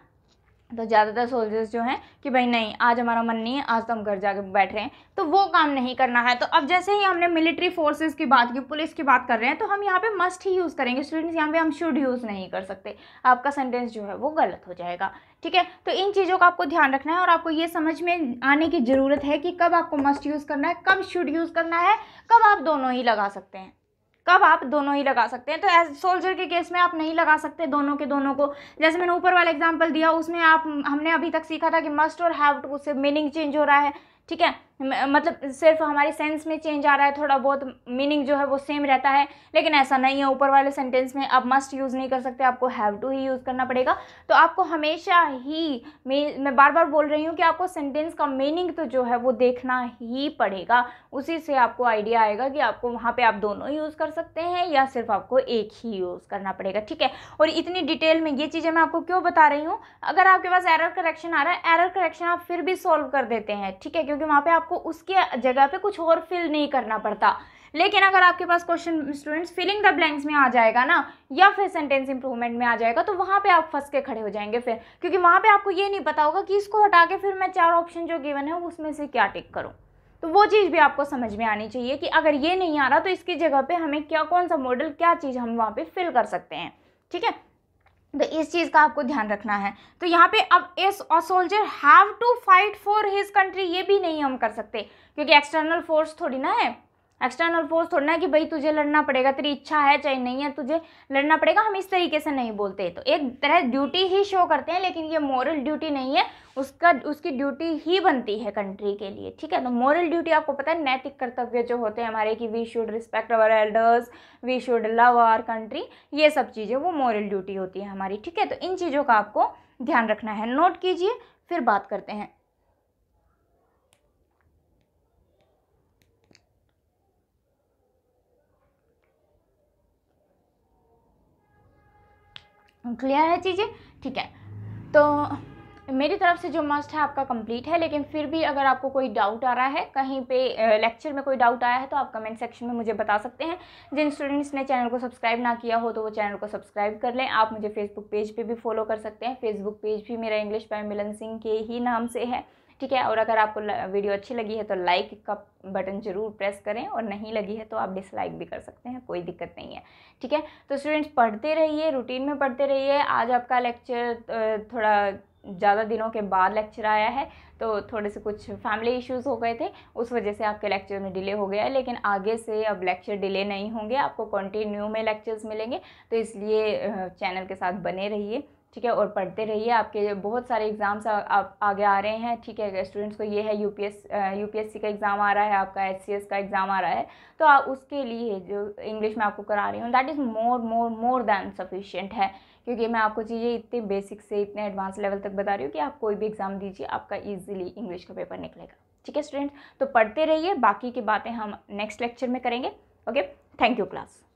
तो ज़्यादातर सोल्जर्स जो हैं कि भाई नहीं आज हमारा मन नहीं है आज तो हम घर जाके बैठ रहे हैं तो वो काम नहीं करना है तो अब जैसे ही हमने मिलिट्री फोर्सेस की बात की पुलिस की बात कर रहे हैं तो हम यहाँ पे मस्ट ही यूज़ करेंगे स्टूडेंट्स यहाँ पे हम शुड यूज़ नहीं कर सकते आपका सेंटेंस जो है वो गलत हो जाएगा ठीक है तो इन चीज़ों का आपको ध्यान रखना है और आपको ये समझ में आने की ज़रूरत है कि कब आपको मस्ट यूज़ करना है कब शुड यूज़ करना है कब आप दोनों ही लगा सकते हैं कब आप दोनों ही लगा सकते हैं तो एज सोल्जर के केस में आप नहीं लगा सकते दोनों के दोनों को जैसे मैंने ऊपर वाला एग्जाम्पल दिया उसमें आप हमने अभी तक सीखा था कि मस्ट और हैव टू उससे मीनिंग चेंज हो रहा है ठीक है मतलब सिर्फ हमारी सेंस में चेंज आ रहा है थोड़ा बहुत मीनिंग जो है वो सेम रहता है लेकिन ऐसा नहीं है ऊपर वाले सेंटेंस में आप मस्ट यूज़ नहीं कर सकते आपको हैव टू ही यूज़ करना पड़ेगा तो आपको हमेशा ही मैं बार बार बोल रही हूँ कि आपको सेंटेंस का मीनिंग तो जो है वो देखना ही पड़ेगा उसी से आपको आइडिया आएगा कि आपको वहाँ पर आप दोनों यूज़ कर सकते हैं या सिर्फ आपको एक ही यूज़ करना पड़ेगा ठीक है और इतनी डिटेल में ये चीज़ें मैं आपको क्यों बता रही हूँ अगर आपके पास एरर करेक्शन आ रहा है एरर करेक्शन आप फिर भी सॉल्व कर देते हैं ठीक है क्योंकि वहाँ पर आप आपको उसके जगह पे कुछ और फिल नहीं करना पड़ता लेकिन अगर आपके पास question students filling the blanks में आ जाएगा ना या फिर सेंटेंस इंप्रूवमेंट में आ जाएगा तो वहाँ पे आप फंस के खड़े हो जाएंगे फिर क्योंकि वहाँ पे आपको ये नहीं पता होगा कि इसको हटा के फिर मैं चार ऑप्शन जो गिवन है उसमें से क्या टिक करूँ तो वो चीज़ भी आपको समझ में आनी चाहिए कि अगर ये नहीं आ रहा तो इसकी जगह पर हमें क्या कौन सा मॉडल क्या चीज़ हम वहाँ पर फिल कर सकते हैं ठीक है तो इस चीज़ का आपको ध्यान रखना है तो यहाँ पे अब as a soldier have to fight for his country ये भी नहीं हम कर सकते क्योंकि एक्सटर्नल फोर्स थोड़ी ना है एक्सटर्नल फोर्स थोड़ा ना कि भाई तुझे लड़ना पड़ेगा तेरी इच्छा है चाहे नहीं है तुझे लड़ना पड़ेगा हम इस तरीके से नहीं बोलते तो एक तरह ड्यूटी ही शो करते हैं लेकिन ये मॉरल ड्यूटी नहीं है उसका उसकी ड्यूटी ही बनती है कंट्री के लिए ठीक है तो मॉरल ड्यूटी आपको पता है नैतिक कर्तव्य जो होते हैं हमारे कि we should respect our elders we should love our country ये सब चीज़ें वो मॉरल ड्यूटी होती है हमारी ठीक है तो इन चीज़ों का आपको ध्यान रखना है नोट कीजिए फिर बात करते हैं क्लियर है चीज़ें ठीक है तो मेरी तरफ से जो मस्ट है आपका कंप्लीट है लेकिन फिर भी अगर आपको कोई डाउट आ रहा है कहीं पे लेक्चर में कोई डाउट आया है तो आप कमेंट सेक्शन में मुझे बता सकते हैं जिन स्टूडेंट्स ने चैनल को सब्सक्राइब ना किया हो तो वो चैनल को सब्सक्राइब कर लें आप मुझे फेसबुक पेज पे भी फॉलो कर सकते हैं फेसबुक पेज भी मेरा इंग्लिश बाय मिलन सिंह के ही नाम से है ठीक है और अगर आपको वीडियो अच्छी लगी है तो लाइक का बटन जरूर प्रेस करें और नहीं लगी है तो आप डिसलाइक भी कर सकते हैं कोई दिक्कत नहीं है ठीक है तो स्टूडेंट्स पढ़ते रहिए रूटीन में पढ़ते रहिए आज आपका लेक्चर थोड़ा ज़्यादा दिनों के बाद लेक्चर आया है तो थोड़े से कुछ फैमिली इश्यूज हो गए थे उस वजह से आपके लेक्चर में डिले हो गया है लेकिन आगे से अब लेक्चर डिले नहीं होंगे आपको कंटिन्यू में लेक्चर्स मिलेंगे तो इसलिए चैनल के साथ बने रहिए ठीक है और पढ़ते रहिए आपके बहुत सारे एग्ज़ाम्स आप आगे आ रहे हैं ठीक है स्टूडेंट्स को ये है U P S U P S C का एग्ज़ाम आ रहा है आपका एच सी एस का एग्ज़ाम आ रहा है तो आप उसके लिए जो इंग्लिश में आपको करा रही हूँ that is more more more than sufficient है क्योंकि मैं आपको चीज़ें इतने बेसिक से इतने एडवांस लेवल तक बता रही हूँ कि आप कोई भी एग्ज़ाम दीजिए आपका ईजिली इंग्लिश का पेपर निकलेगा ठीक है स्टूडेंट्स तो पढ़ते रहिए बाकी की बातें हम नेक्स्ट लेक्चर में करेंगे ओके थैंक यू क्लास